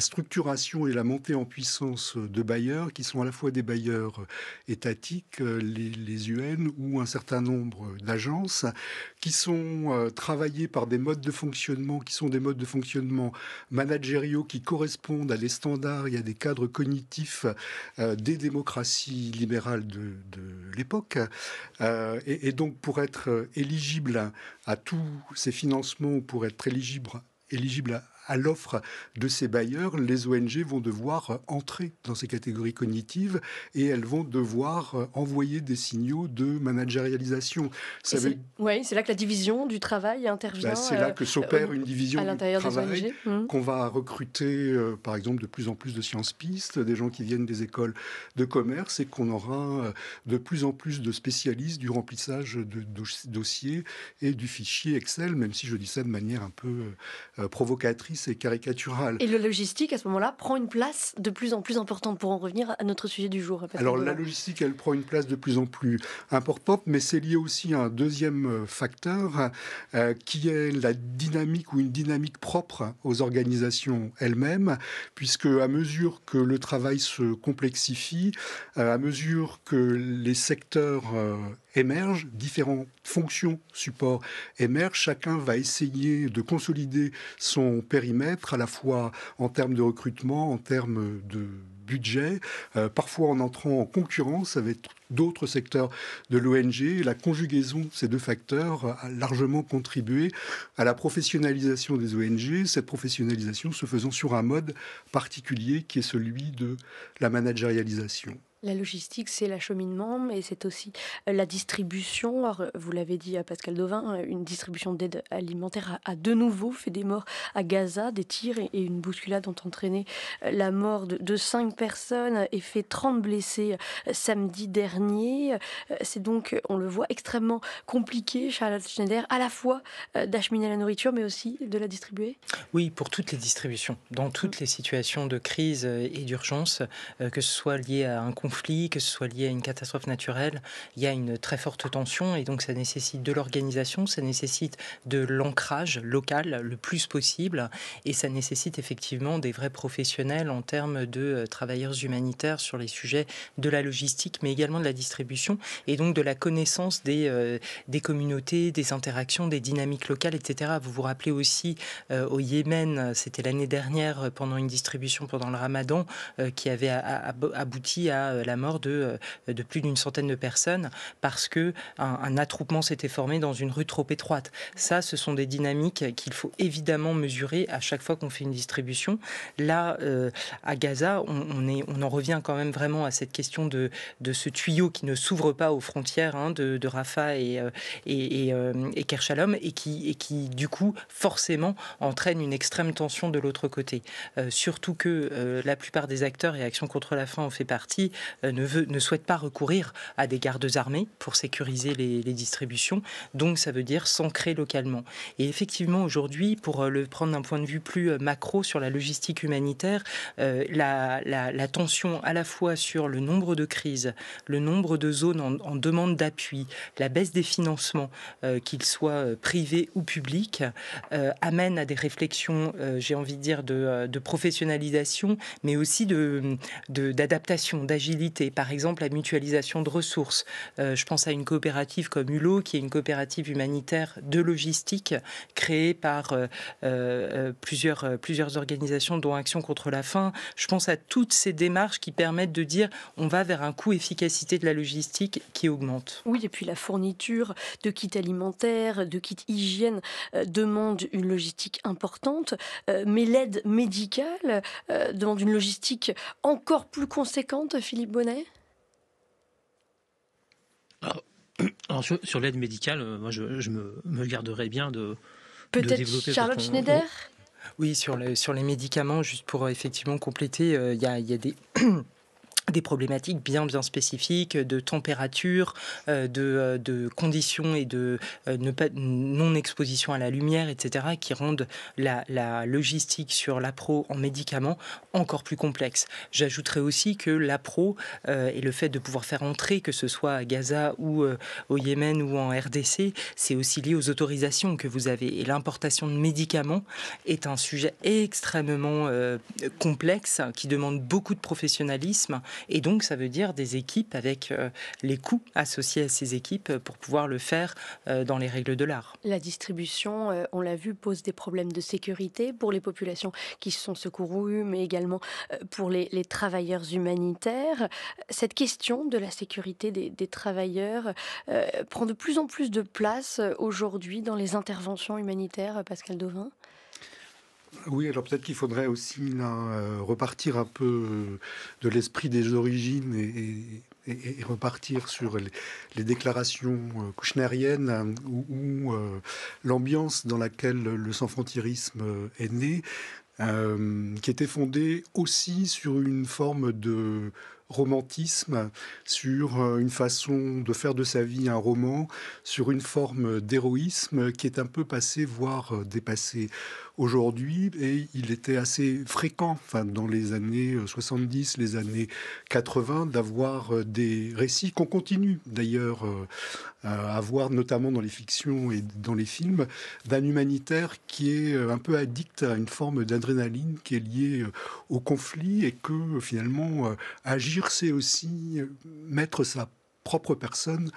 structuration et la montée en puissance de bailleurs qui sont à la fois des bailleurs euh, étatiques, les, UN ou un certain nombre d'agences, qui sont travaillées par des modes de fonctionnement qui sont des modes de fonctionnement managériaux qui correspondent à des standards et à des cadres cognitifs des démocraties libérales de l'époque. Euh, et, donc, pour être éligible à tous ces financements, pour être éligible, éligible à l'offre de ces bailleurs, les ONG vont devoir entrer dans ces catégories cognitives et elles vont devoir envoyer des signaux de managérialisation. Oui, c'est là que la division du travail intervient. Bah, c'est là euh, que s'opère euh, une division à l'intérieur travail, ONG, mmh. qu'on va recruter, euh, par exemple, de plus en plus de sciences-pistes, des gens qui viennent des écoles de commerce et qu'on aura de plus en plus de spécialistes du remplissage de, dossiers et du fichier Excel, même si je dis ça de manière un peu provocatrice c'est caricatural. Et le logistique, à ce moment-là, prend une place de plus en plus importante pour en revenir à notre sujet du jour. Alors la logistique, elle prend une place de plus en plus importante, mais c'est lié aussi à un deuxième euh, facteur euh, qui est la dynamique ou une dynamique propre aux organisations elles-mêmes, puisque à mesure que le travail se complexifie, euh, à mesure que les secteurs émergent, différentes fonctions supports émergent, chacun va essayer de consolider son périmètre à la fois en termes de recrutement, en termes de budget, euh, parfois en entrant en concurrence avec d'autres secteurs de l'ONG. La conjugaison de ces deux facteurs a largement contribué à la professionnalisation des ONG, cette professionnalisation se faisant sur un mode particulier qui est celui de la managérialisation. La logistique, c'est l'acheminement, mais c'est aussi euh, la distribution. Euh, vous l'avez dit à Pascal Dovin, euh, une distribution d'aide alimentaire a, de nouveau fait des morts à Gaza, des tirs et, une bousculade ont entraîné la mort de, cinq personnes et fait 30 blessés samedi dernier. C'est donc, on le voit, extrêmement compliqué, Charles Schneider, à la fois d'acheminer la nourriture, mais aussi de la distribuer Oui, pour toutes les distributions, dans toutes mm. les situations de crise et d'urgence, que ce soit lié à un conflit que ce soit lié à une catastrophe naturelle, il y a une très forte tension et donc ça nécessite de l'organisation, ça nécessite de l'ancrage local le plus possible et ça nécessite effectivement des vrais professionnels en termes de euh, travailleurs humanitaires sur les sujets de la logistique mais également de la distribution et donc de la connaissance des, euh, des communautés, des interactions, des dynamiques locales, etc. Vous vous rappelez aussi euh, au Yémen, c'était l'année dernière pendant une distribution pendant le ramadan qui avait abouti à euh, la mort euh, de, plus d'une centaine de personnes parce que un, attroupement s'était formé dans une rue trop étroite. Ça, ce sont des dynamiques qu'il faut évidemment mesurer à chaque fois qu'on fait une distribution. Là, euh, à Gaza, on, est, on en revient quand même vraiment à cette question de, ce tuyau qui ne s'ouvre pas aux frontières hein, de, de Rafah et, et, et, Kershalom et qui, et qui, du coup, forcément entraîne une extrême tension de l'autre côté. surtout que la plupart des acteurs et Action contre la faim en fait partie, euh, ne, ne souhaite pas recourir à des gardes armés pour sécuriser les, distributions. Donc ça veut dire s'ancrer localement. Et effectivement, aujourd'hui, pour euh, le prendre d'un point de vue plus euh, macro sur la logistique humanitaire, la, tension à la fois sur le nombre de crises, le nombre de zones en, demande d'appui, la baisse des financements, qu'ils soient privés ou publics, amène à des réflexions, j'ai envie de dire, de, professionnalisation, mais aussi de, d'adaptation, d'agilité par exemple la mutualisation de ressources. Euh, je pense à une coopérative comme ULO, qui est une coopérative humanitaire de logistique créée par euh, euh, plusieurs, plusieurs organisations, dont Action contre la faim. Je pense à toutes ces démarches qui permettent de dire on va vers un coût efficacité de la logistique qui augmente. Oui, et puis la fourniture de kits alimentaires, de kits hygiène demande une logistique importante, mais l'aide médicale demande une logistique encore plus conséquente, Philippe Bonnet sur, l'aide médicale, euh, moi je, me, me, garderais bien de. Peut-être Charlotte Schneider Oui, sur, sur les médicaments, juste pour euh, effectivement compléter, euh, il y a des. des problématiques bien bien spécifiques de température, euh, de, euh, de, conditions et de euh, non exposition à la lumière, etc., qui rendent la, logistique sur l'APRO en médicaments encore plus complexe. J'ajouterai aussi que l'APRO et le fait de pouvoir faire entrer, que ce soit à Gaza ou au Yémen ou en RDC, c'est aussi lié aux autorisations que vous avez. Et l'importation de médicaments est un sujet extrêmement complexe qui demande beaucoup de professionnalisme et donc, ça veut dire des équipes avec euh, les coûts associés à ces équipes euh, pour pouvoir le faire euh, dans les règles de l'art. La distribution, on l'a vu, pose des problèmes de sécurité pour les populations qui sont secourues, mais également pour les, travailleurs humanitaires. Cette question de la sécurité des, travailleurs prend de plus en plus de place aujourd'hui dans les interventions humanitaires, Pascal Dauvin oui, alors peut-être qu'il faudrait aussi euh, repartir un peu euh, de l'esprit des origines et, repartir sur les, déclarations euh, kouchneriennes ou l'ambiance dans laquelle le sans frontirisme est né, qui était fondée aussi sur une forme de romantisme, sur une façon de faire de sa vie un roman, sur une forme d'héroïsme qui est un peu passé, voire dépassé aujourd'hui et il était assez fréquent, enfin, dans les années 70, euh, les années 80, d'avoir euh, des récits qu'on continue d'ailleurs euh, à avoir, notamment dans les fictions et dans les films, d'un humanitaire qui est un peu addict à une forme d'adrénaline qui est liée au conflit et que finalement agir, c'est aussi mettre sa propre personne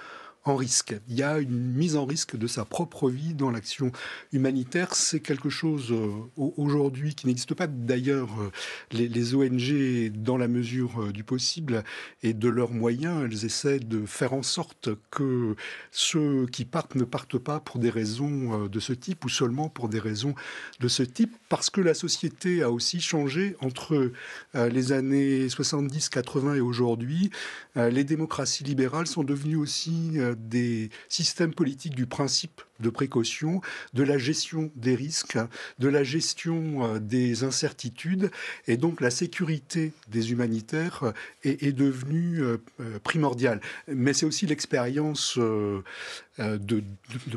en risque. Il y a une mise en risque de sa propre vie dans l'action humanitaire. C'est quelque chose euh, aujourd'hui qui n'existe pas. D'ailleurs, euh, les, ONG, dans la mesure euh, du possible et de leurs moyens, elles essaient de faire en sorte que ceux qui partent ne partent pas pour des raisons de ce type ou seulement pour des raisons de ce type, parce que la société a aussi changé entre les années 70, 80 et aujourd'hui. les démocraties libérales sont devenues aussi des systèmes politiques du principe de précaution, de la gestion des risques, de la gestion euh, des incertitudes. Et donc la sécurité des humanitaires euh, est, devenue euh, primordiale. Mais c'est aussi l'expérience de,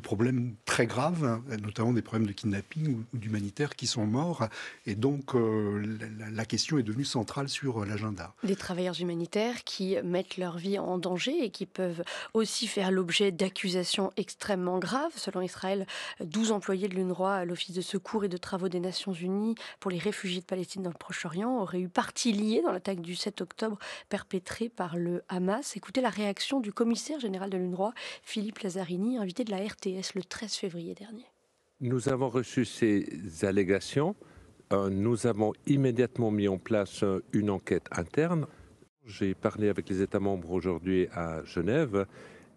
problèmes très graves, hein, notamment des problèmes de kidnapping ou, d'humanitaires qui sont morts. Et donc la, question est devenue centrale sur l'agenda. Des travailleurs humanitaires qui mettent leur vie en danger et qui peuvent aussi faire l'objet d'accusations extrêmement graves, Israël 12 employés de l'UNRWA l'Office de secours et de travaux des Nations Unies pour les réfugiés de Palestine dans le Proche-Orient auraient eu partie liée dans l'attaque du 7 octobre perpétrée par le Hamas. Écoutez la réaction du commissaire général de l'UNRWA, Philippe Lazzarini, invité de la RTS le 13 février dernier. Nous avons reçu ces allégations. Euh, nous avons immédiatement mis en place euh, une enquête interne. J'ai parlé avec les États membres aujourd'hui à Genève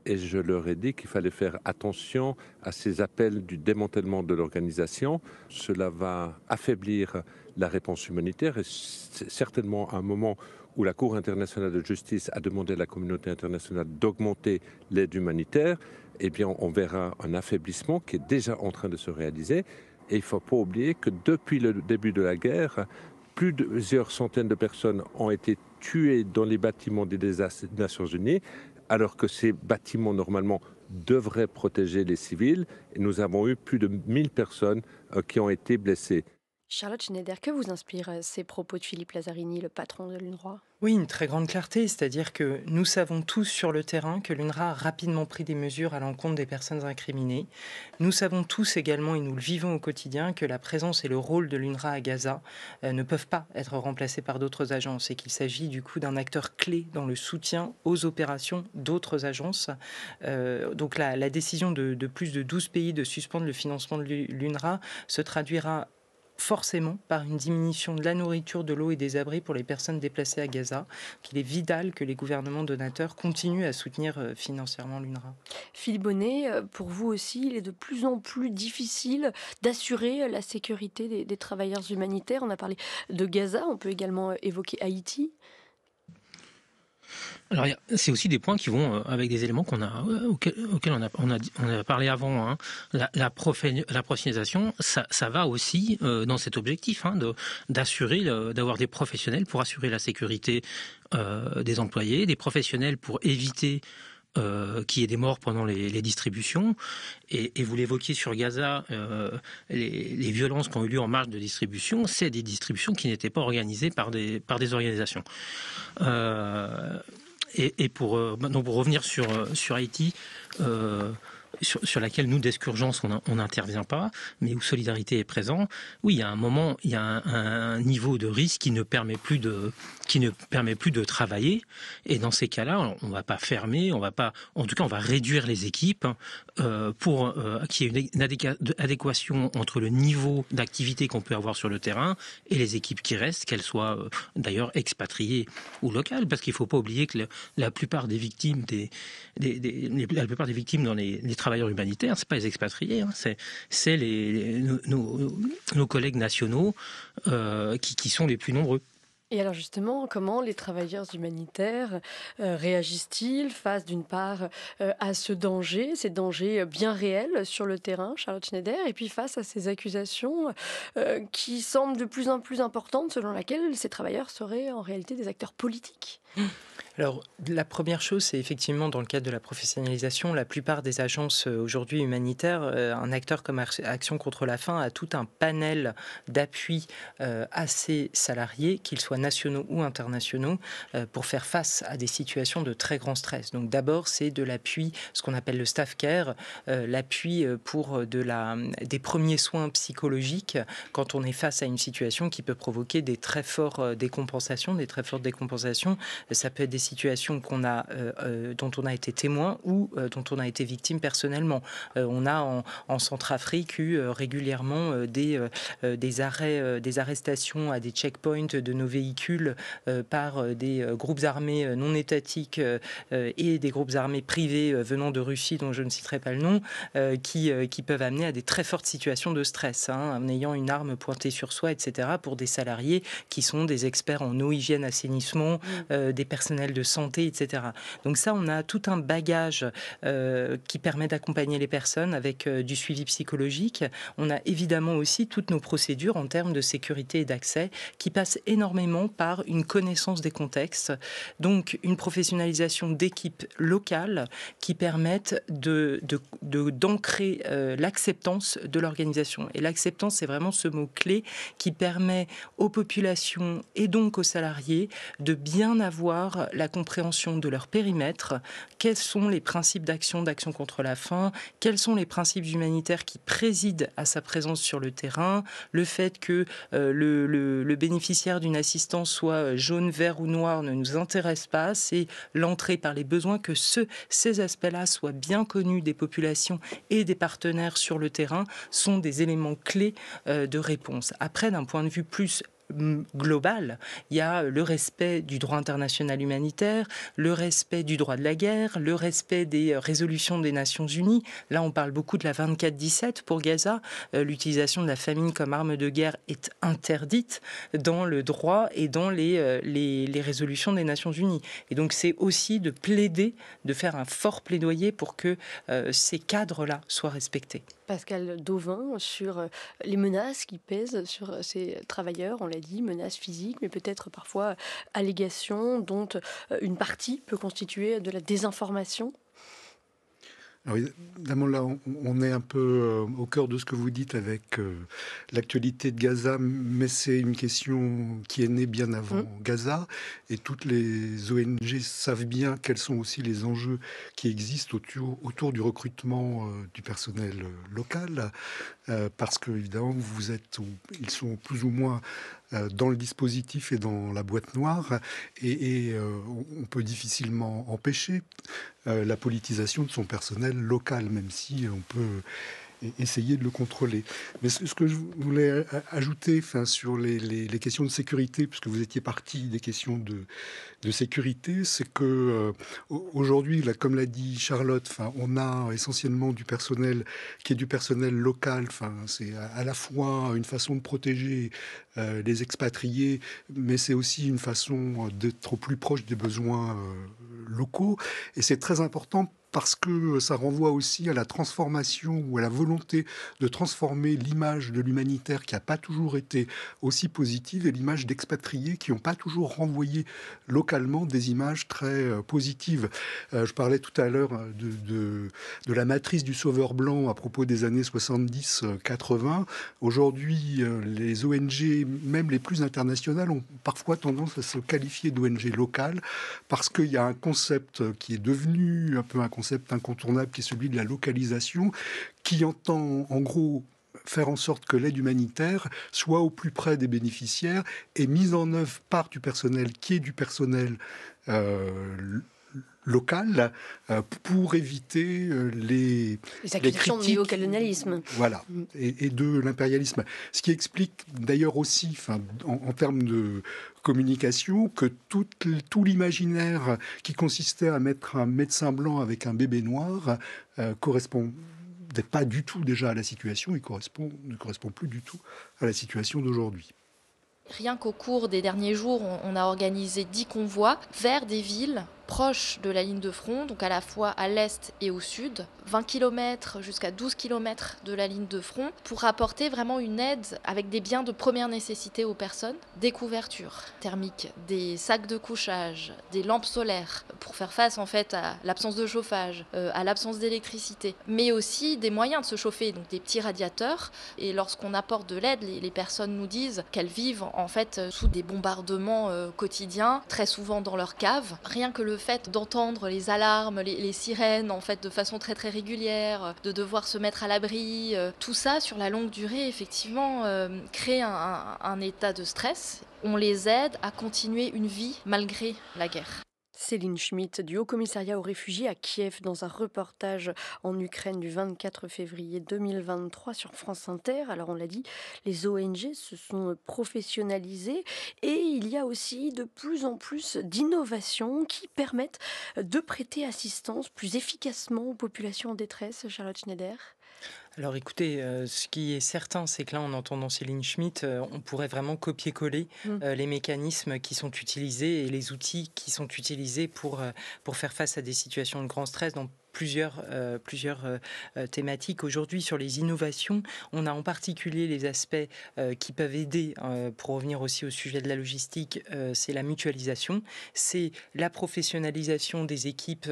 et je leur ai dit qu'il fallait faire attention à ces appels du démantèlement de l'organisation. Cela va affaiblir la réponse humanitaire et certainement à un moment où la Cour internationale de justice a demandé à la communauté internationale d'augmenter l'aide humanitaire, eh bien on verra un affaiblissement qui est déjà en train de se réaliser. Et il ne faut pas oublier que depuis le début de la guerre, plusieurs centaines de personnes ont été tuées dans les bâtiments des Nations Unies alors que ces bâtiments normalement devraient protéger les civils. nous avons eu plus de 1000 personnes euh, qui ont été blessées. Charlotte Schneider, que vous inspire euh, ces propos de Philippe Lazzarini, le patron de l'UNRWA Oui, une très grande clarté, c'est-à-dire que nous savons tous sur le terrain que l'UNRWA a rapidement pris des mesures à l'encontre des personnes incriminées. Nous savons tous également, et nous le vivons au quotidien, que la présence et le rôle de l'UNRWA à Gaza euh, ne peuvent pas être remplacés par d'autres agences et qu'il s'agit du coup d'un acteur clé dans le soutien aux opérations d'autres agences. Euh, donc la, décision de, de plus de 12 pays de suspendre le financement de l'UNRWA se traduira forcément par une diminution de la nourriture, de l'eau et des abris pour les personnes déplacées à Gaza. qu'il est vital que les gouvernements donateurs continuent à soutenir euh, financièrement l'UNRWA. Philippe Bonnet, euh, pour vous aussi, il est de plus en plus difficile d'assurer la sécurité des travailleurs humanitaires. On a parlé de Gaza, on peut également euh, évoquer Haïti. Alors, c'est aussi des points qui vont euh, avec des éléments qu'on a, euh, auxquels, on, a, parlé avant. Hein. La, professionnalisation, ça, va aussi euh, dans cet objectif hein, d'assurer, d'avoir des professionnels pour assurer la sécurité des employés, des professionnels pour éviter qu'il y ait des morts pendant les, distributions. Et, vous l'évoquiez sur Gaza, les, violences qui ont eu lieu en marge de distribution, c'est des distributions qui n'étaient pas organisées par des, par des organisations. Et, et pour, euh, maintenant, pour revenir sur, euh, sur Haïti, euh, sur, laquelle nous, d'escurgence, on n'intervient pas, mais où Solidarité est présent, oui, il y a un moment, il y a un, niveau de risque qui ne permet plus de, qui ne permet plus de travailler. Et dans ces cas-là, on ne va pas fermer, on va pas, en tout cas, on va réduire les équipes euh, pour euh, qu'il y ait une adéquation entre le niveau d'activité qu'on peut avoir sur le terrain et les équipes qui restent, qu'elles soient euh, d'ailleurs expatriées ou locales, parce qu'il ne faut pas oublier que la plupart des victimes des, la plupart des victimes dans les, les travailleurs humanitaires, c'est pas les expatriés, hein, c'est les, nos, collègues nationaux euh, qui, qui sont les plus nombreux. Et alors justement, comment les travailleurs humanitaires euh, réagissent-ils face d'une part euh, à ce danger, ces dangers bien réels sur le terrain, Charlotte Schneider, et puis face à ces accusations qui semblent de plus en plus importantes selon laquelle ces travailleurs seraient en réalité des acteurs politiques alors, la première chose, c'est effectivement dans le cadre de la professionnalisation, la plupart des agences euh, aujourd'hui humanitaires, euh, un acteur comme Action contre la faim a tout un panel d'appui euh, à ses salariés, qu'ils soient nationaux ou internationaux, pour faire face à des situations de très grand stress. Donc d'abord, c'est de l'appui, ce qu'on appelle le staff care, l'appui pour de la, des premiers soins psychologiques quand on est face à une situation qui peut provoquer des très forts décompensations, des très fortes décompensations ça peut être des situations qu'on a, euh, euh, dont on a été témoin ou euh, dont on a été victime personnellement. on a en, Centrafrique eu régulièrement des, des arrêts, des arrestations à des checkpoints de nos véhicules par des groupes armés non étatiques et des groupes armés privés venant de Russie, dont je ne citerai pas le nom, qui, qui peuvent amener à des très fortes situations de stress, hein, en ayant une arme pointée sur soi, etc., pour des salariés qui sont des experts en eau, hygiène, assainissement, mmh. Euh, des personnels de santé, etc. Donc ça, on a tout un bagage euh, qui permet d'accompagner les personnes avec euh, du suivi psychologique. On a évidemment aussi toutes nos procédures en termes de sécurité et d'accès qui passent énormément par une connaissance des contextes, donc une professionnalisation d'équipes locales qui permettent de, d'ancrer l'acceptance de l'organisation. Et l'acceptance, c'est vraiment ce mot-clé qui permet aux populations et donc aux salariés de bien avoir la compréhension de leur périmètre, quels sont les principes d'action, d'action contre la faim, quels sont les principes humanitaires qui président à sa présence sur le terrain, le fait que euh, le, bénéficiaire d'une assistance soit jaune, vert ou noir ne nous intéresse pas, c'est l'entrée par les besoins, que ces aspects-là soient bien connus des populations et des partenaires sur le terrain, sont des éléments clés euh, de réponse. Après, d'un point de vue plus global. Il y a le respect du droit international humanitaire, le respect du droit de la guerre, le respect des euh, résolutions des Nations Unies. Là, on parle beaucoup de la 24-17 pour Gaza. Euh, l'utilisation de la famine comme arme de guerre est interdite dans le droit et dans euh, les, les, résolutions des Nations Unies. Et donc, c'est aussi de plaider, de faire un fort plaidoyer pour que ces cadres-là soient respectés. Pascal Dauvin, sur les menaces qui pèsent sur ces travailleurs, on dit, menaces physiques, mais peut-être parfois euh, allégations dont euh, une partie peut constituer de la désinformation évidemment, là, on est un peu euh, au cœur de ce que vous dites avec l'actualité de Gaza, mais c'est une question qui est née bien avant mm. Gaza. Et toutes les ONG savent bien quels sont aussi les enjeux qui existent autour, du recrutement du personnel local, parce que, évidemment, vous êtes, ils sont plus ou moins euh, dans le dispositif et dans la boîte noire, et, euh, on peut difficilement empêcher euh, la politisation de son personnel local, même si on peut essayer de le contrôler. Mais ce, que je voulais ajouter enfin, sur les, questions de sécurité, puisque vous étiez parti des questions de, sécurité, c'est que euh, aujourd'hui, là, comme l'a dit Charlotte, enfin, on a essentiellement du personnel qui est du personnel local. Enfin, c'est à, la fois une façon de protéger euh, les expatriés, mais c'est aussi une façon d'être au plus proche des besoins euh, locaux. Et c'est très important parce que euh, ça renvoie aussi à la transformation ou à la volonté de transformer l'image de l'humanitaire qui n'a pas toujours été aussi positive et l'image d'expatriés qui n'ont pas toujours renvoyé localement des images très euh, positives. Euh, je parlais tout à l'heure de, de, la matrice du sauveur blanc à propos des années 70-80. Aujourd'hui, les ONG, même les plus internationales, ont parfois tendance à se qualifier d'ONG locale parce qu'il y a un concept qui est devenu un peu un concept incontournable qui est celui de la localisation, qui entend en gros faire en sorte que l'aide humanitaire soit au plus près des bénéficiaires et mise en œuvre par du personnel qui est du personnel euh, local euh, pour éviter euh, les, les, critiques, Voilà, et, de l'impérialisme. Ce qui explique d'ailleurs aussi, en, termes de, communication que tout, tout l'imaginaire qui consistait à mettre un médecin blanc avec un bébé noir euh, correspond pas du tout déjà à la situation, et correspond, ne correspond plus du tout à la situation d'aujourd'hui. Rien qu'au cours des derniers jours, on a organisé dix convois vers des villes proche de la ligne de front, donc à la fois à l'est et au sud, 20 km jusqu'à 12 km de la ligne de front, pour apporter vraiment une aide avec des biens de première nécessité aux personnes, des couvertures thermiques, des sacs de couchage, des lampes solaires, pour faire face en fait à l'absence de chauffage, euh, à l'absence d'électricité, mais aussi des moyens de se chauffer, donc des petits radiateurs. Et lorsqu'on apporte de l'aide, les personnes nous disent qu'elles vivent en fait euh, sous des bombardements euh, quotidiens, très souvent dans leur cave. Rien que le fait d'entendre les alarmes, les, sirènes en fait de façon très très régulière, euh, de devoir se mettre à l'abri, euh, tout ça sur la longue durée effectivement euh, crée un état de stress on les aide à continuer une vie malgré la guerre. Céline Schmitt du Haut Commissariat aux réfugiés à Kiev dans un reportage en Ukraine du 24 février 2023 sur France Inter. Alors on l'a dit, les ONG se sont professionnalisées et il y a aussi de plus en plus d'innovations qui permettent de prêter assistance plus efficacement aux populations en détresse. Charlotte Schneider. Alors écoutez, euh, ce qui est certain, c'est que là, en entendant Céline Schmitt, euh, on pourrait vraiment copier-coller mmh. euh, les mécanismes qui sont utilisés et les outils qui sont utilisés pour, pour faire face à des situations de grand stress plusieurs, euh, plusieurs euh, euh, thématiques. Aujourd'hui, sur les innovations, on a en particulier les aspects qui peuvent aider, pour revenir aussi au sujet de la logistique, c'est la mutualisation, c'est la professionnalisation des équipes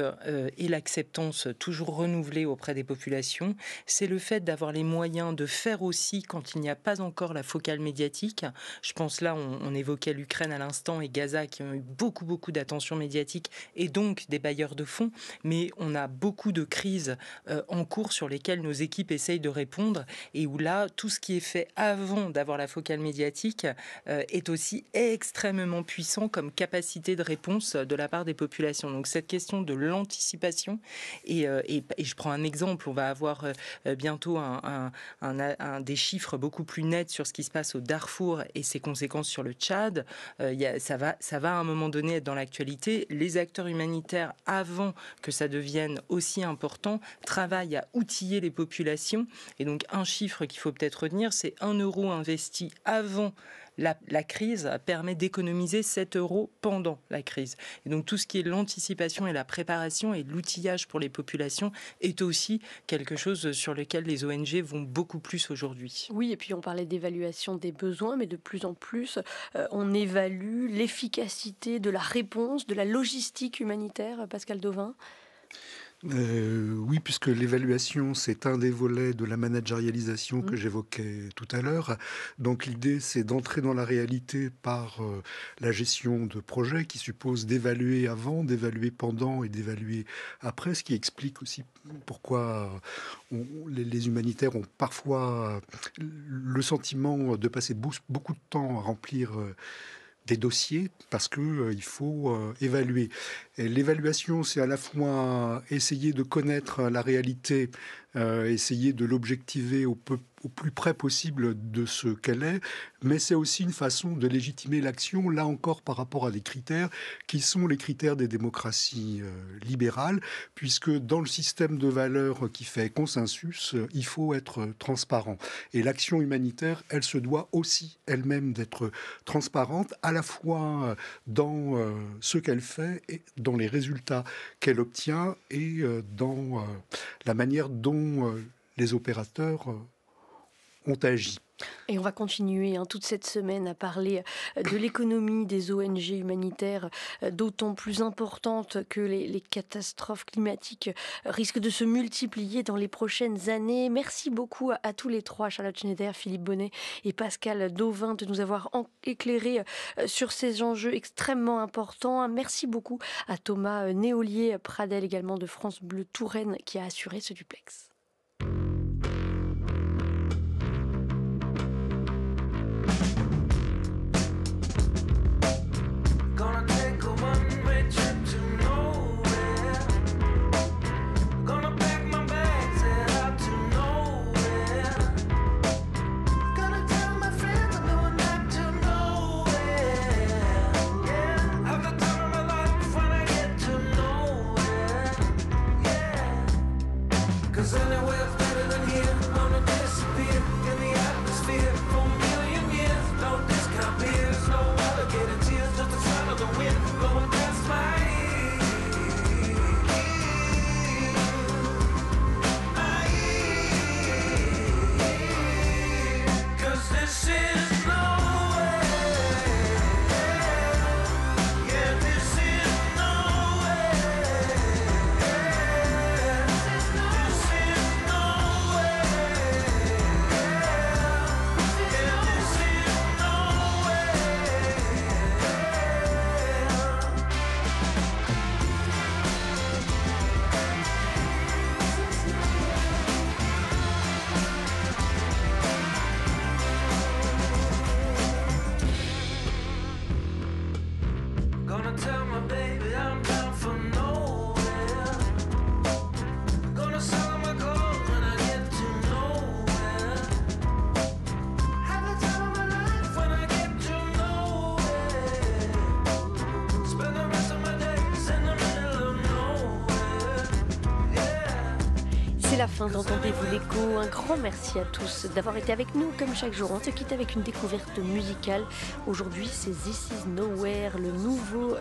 et l'acceptance toujours renouvelée auprès des populations, c'est le fait d'avoir les moyens de faire aussi quand il n'y a pas encore la focale médiatique. Je pense là, on, on évoquait l'Ukraine à l'instant et Gaza qui ont eu beaucoup, beaucoup d'attention médiatique et donc des bailleurs de fonds, mais on a beaucoup beaucoup de crises euh, en cours sur lesquelles nos équipes essayent de répondre et où là, tout ce qui est fait avant d'avoir la focale médiatique euh, est aussi extrêmement puissant comme capacité de réponse de la part des populations. Donc cette question de l'anticipation, et, euh, et, je prends un exemple, on va avoir bientôt un, des chiffres beaucoup plus nets sur ce qui se passe au Darfour et ses conséquences sur le Tchad. Y a, ça, va, ça va à un moment donné être dans l'actualité. Les acteurs humanitaires, avant que ça devienne au aussi important travaille à outiller les populations. Et donc un chiffre qu'il faut peut-être retenir, c'est 1 euro investi avant la, crise permet d'économiser 7 euros pendant la crise. Et donc tout ce qui est l'anticipation et la préparation et l'outillage pour les populations est aussi quelque chose sur lequel les ONG vont beaucoup plus aujourd'hui. Oui, et puis on parlait d'évaluation des besoins, mais de plus en plus, euh, on évalue l'efficacité de la réponse, de la logistique humanitaire, Pascal Dauvin. Euh, oui, puisque l'évaluation, c'est un des volets de la managérialisation que mm. j'évoquais tout à l'heure. Donc l'idée, c'est d'entrer dans la réalité par euh, la gestion de projets qui suppose d'évaluer avant, d'évaluer pendant et d'évaluer après, ce qui explique aussi pourquoi les, humanitaires ont parfois le sentiment de passer beaucoup de temps à remplir. Euh, des dossiers parce que il faut évaluer l'évaluation, c'est à la fois essayer de connaître la réalité, euh, essayer de l'objectiver au, au, plus près possible de ce qu'elle est, mais c'est aussi une façon de légitimer l'action, là encore par rapport à des critères qui sont les critères des démocraties euh, libérales, puisque dans le système de valeurs qui fait consensus, il faut être transparent. Et l'action humanitaire, elle se doit aussi elle-même d'être transparente, à la fois dans euh, ce qu'elle fait et dans dans les résultats qu'elle obtient et euh, dans euh, la manière dont euh, les opérateurs ont agi. Et on va continuer hein, toute cette semaine à parler euh, de l'économie des ONG humanitaires, euh, d'autant plus importante que les, catastrophes climatiques euh, risquent de se multiplier dans les prochaines années. Merci beaucoup à, tous les trois, Charlotte Schneider, Philippe Bonnet et Pascal Dauvin, de nous avoir éclairés sur ces enjeux extrêmement importants. Merci beaucoup à Thomas Néolier, Pradel également de France Bleu Touraine, qui a assuré ce duplex. entendez-vous l'écho Un grand merci à tous d'avoir été avec nous comme chaque jour. On se quitte avec une découverte musicale. Aujourd'hui, c'est This Is Nowhere, le nouveau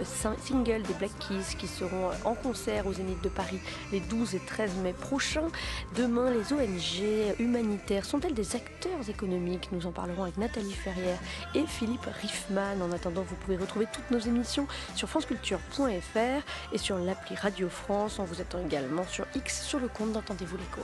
single des Black Keys qui seront en concert aux Zénith de Paris les 12 et 13 mai prochains. Demain, les ONG humanitaires sont-elles des acteurs économiques Nous en parlerons avec Nathalie Ferrière et Philippe Riffman. En attendant, vous pouvez retrouver toutes nos émissions sur franceculture.fr et sur l'appli Radio France. On vous attend également sur X sur le compte d'Entendez-vous l'écho.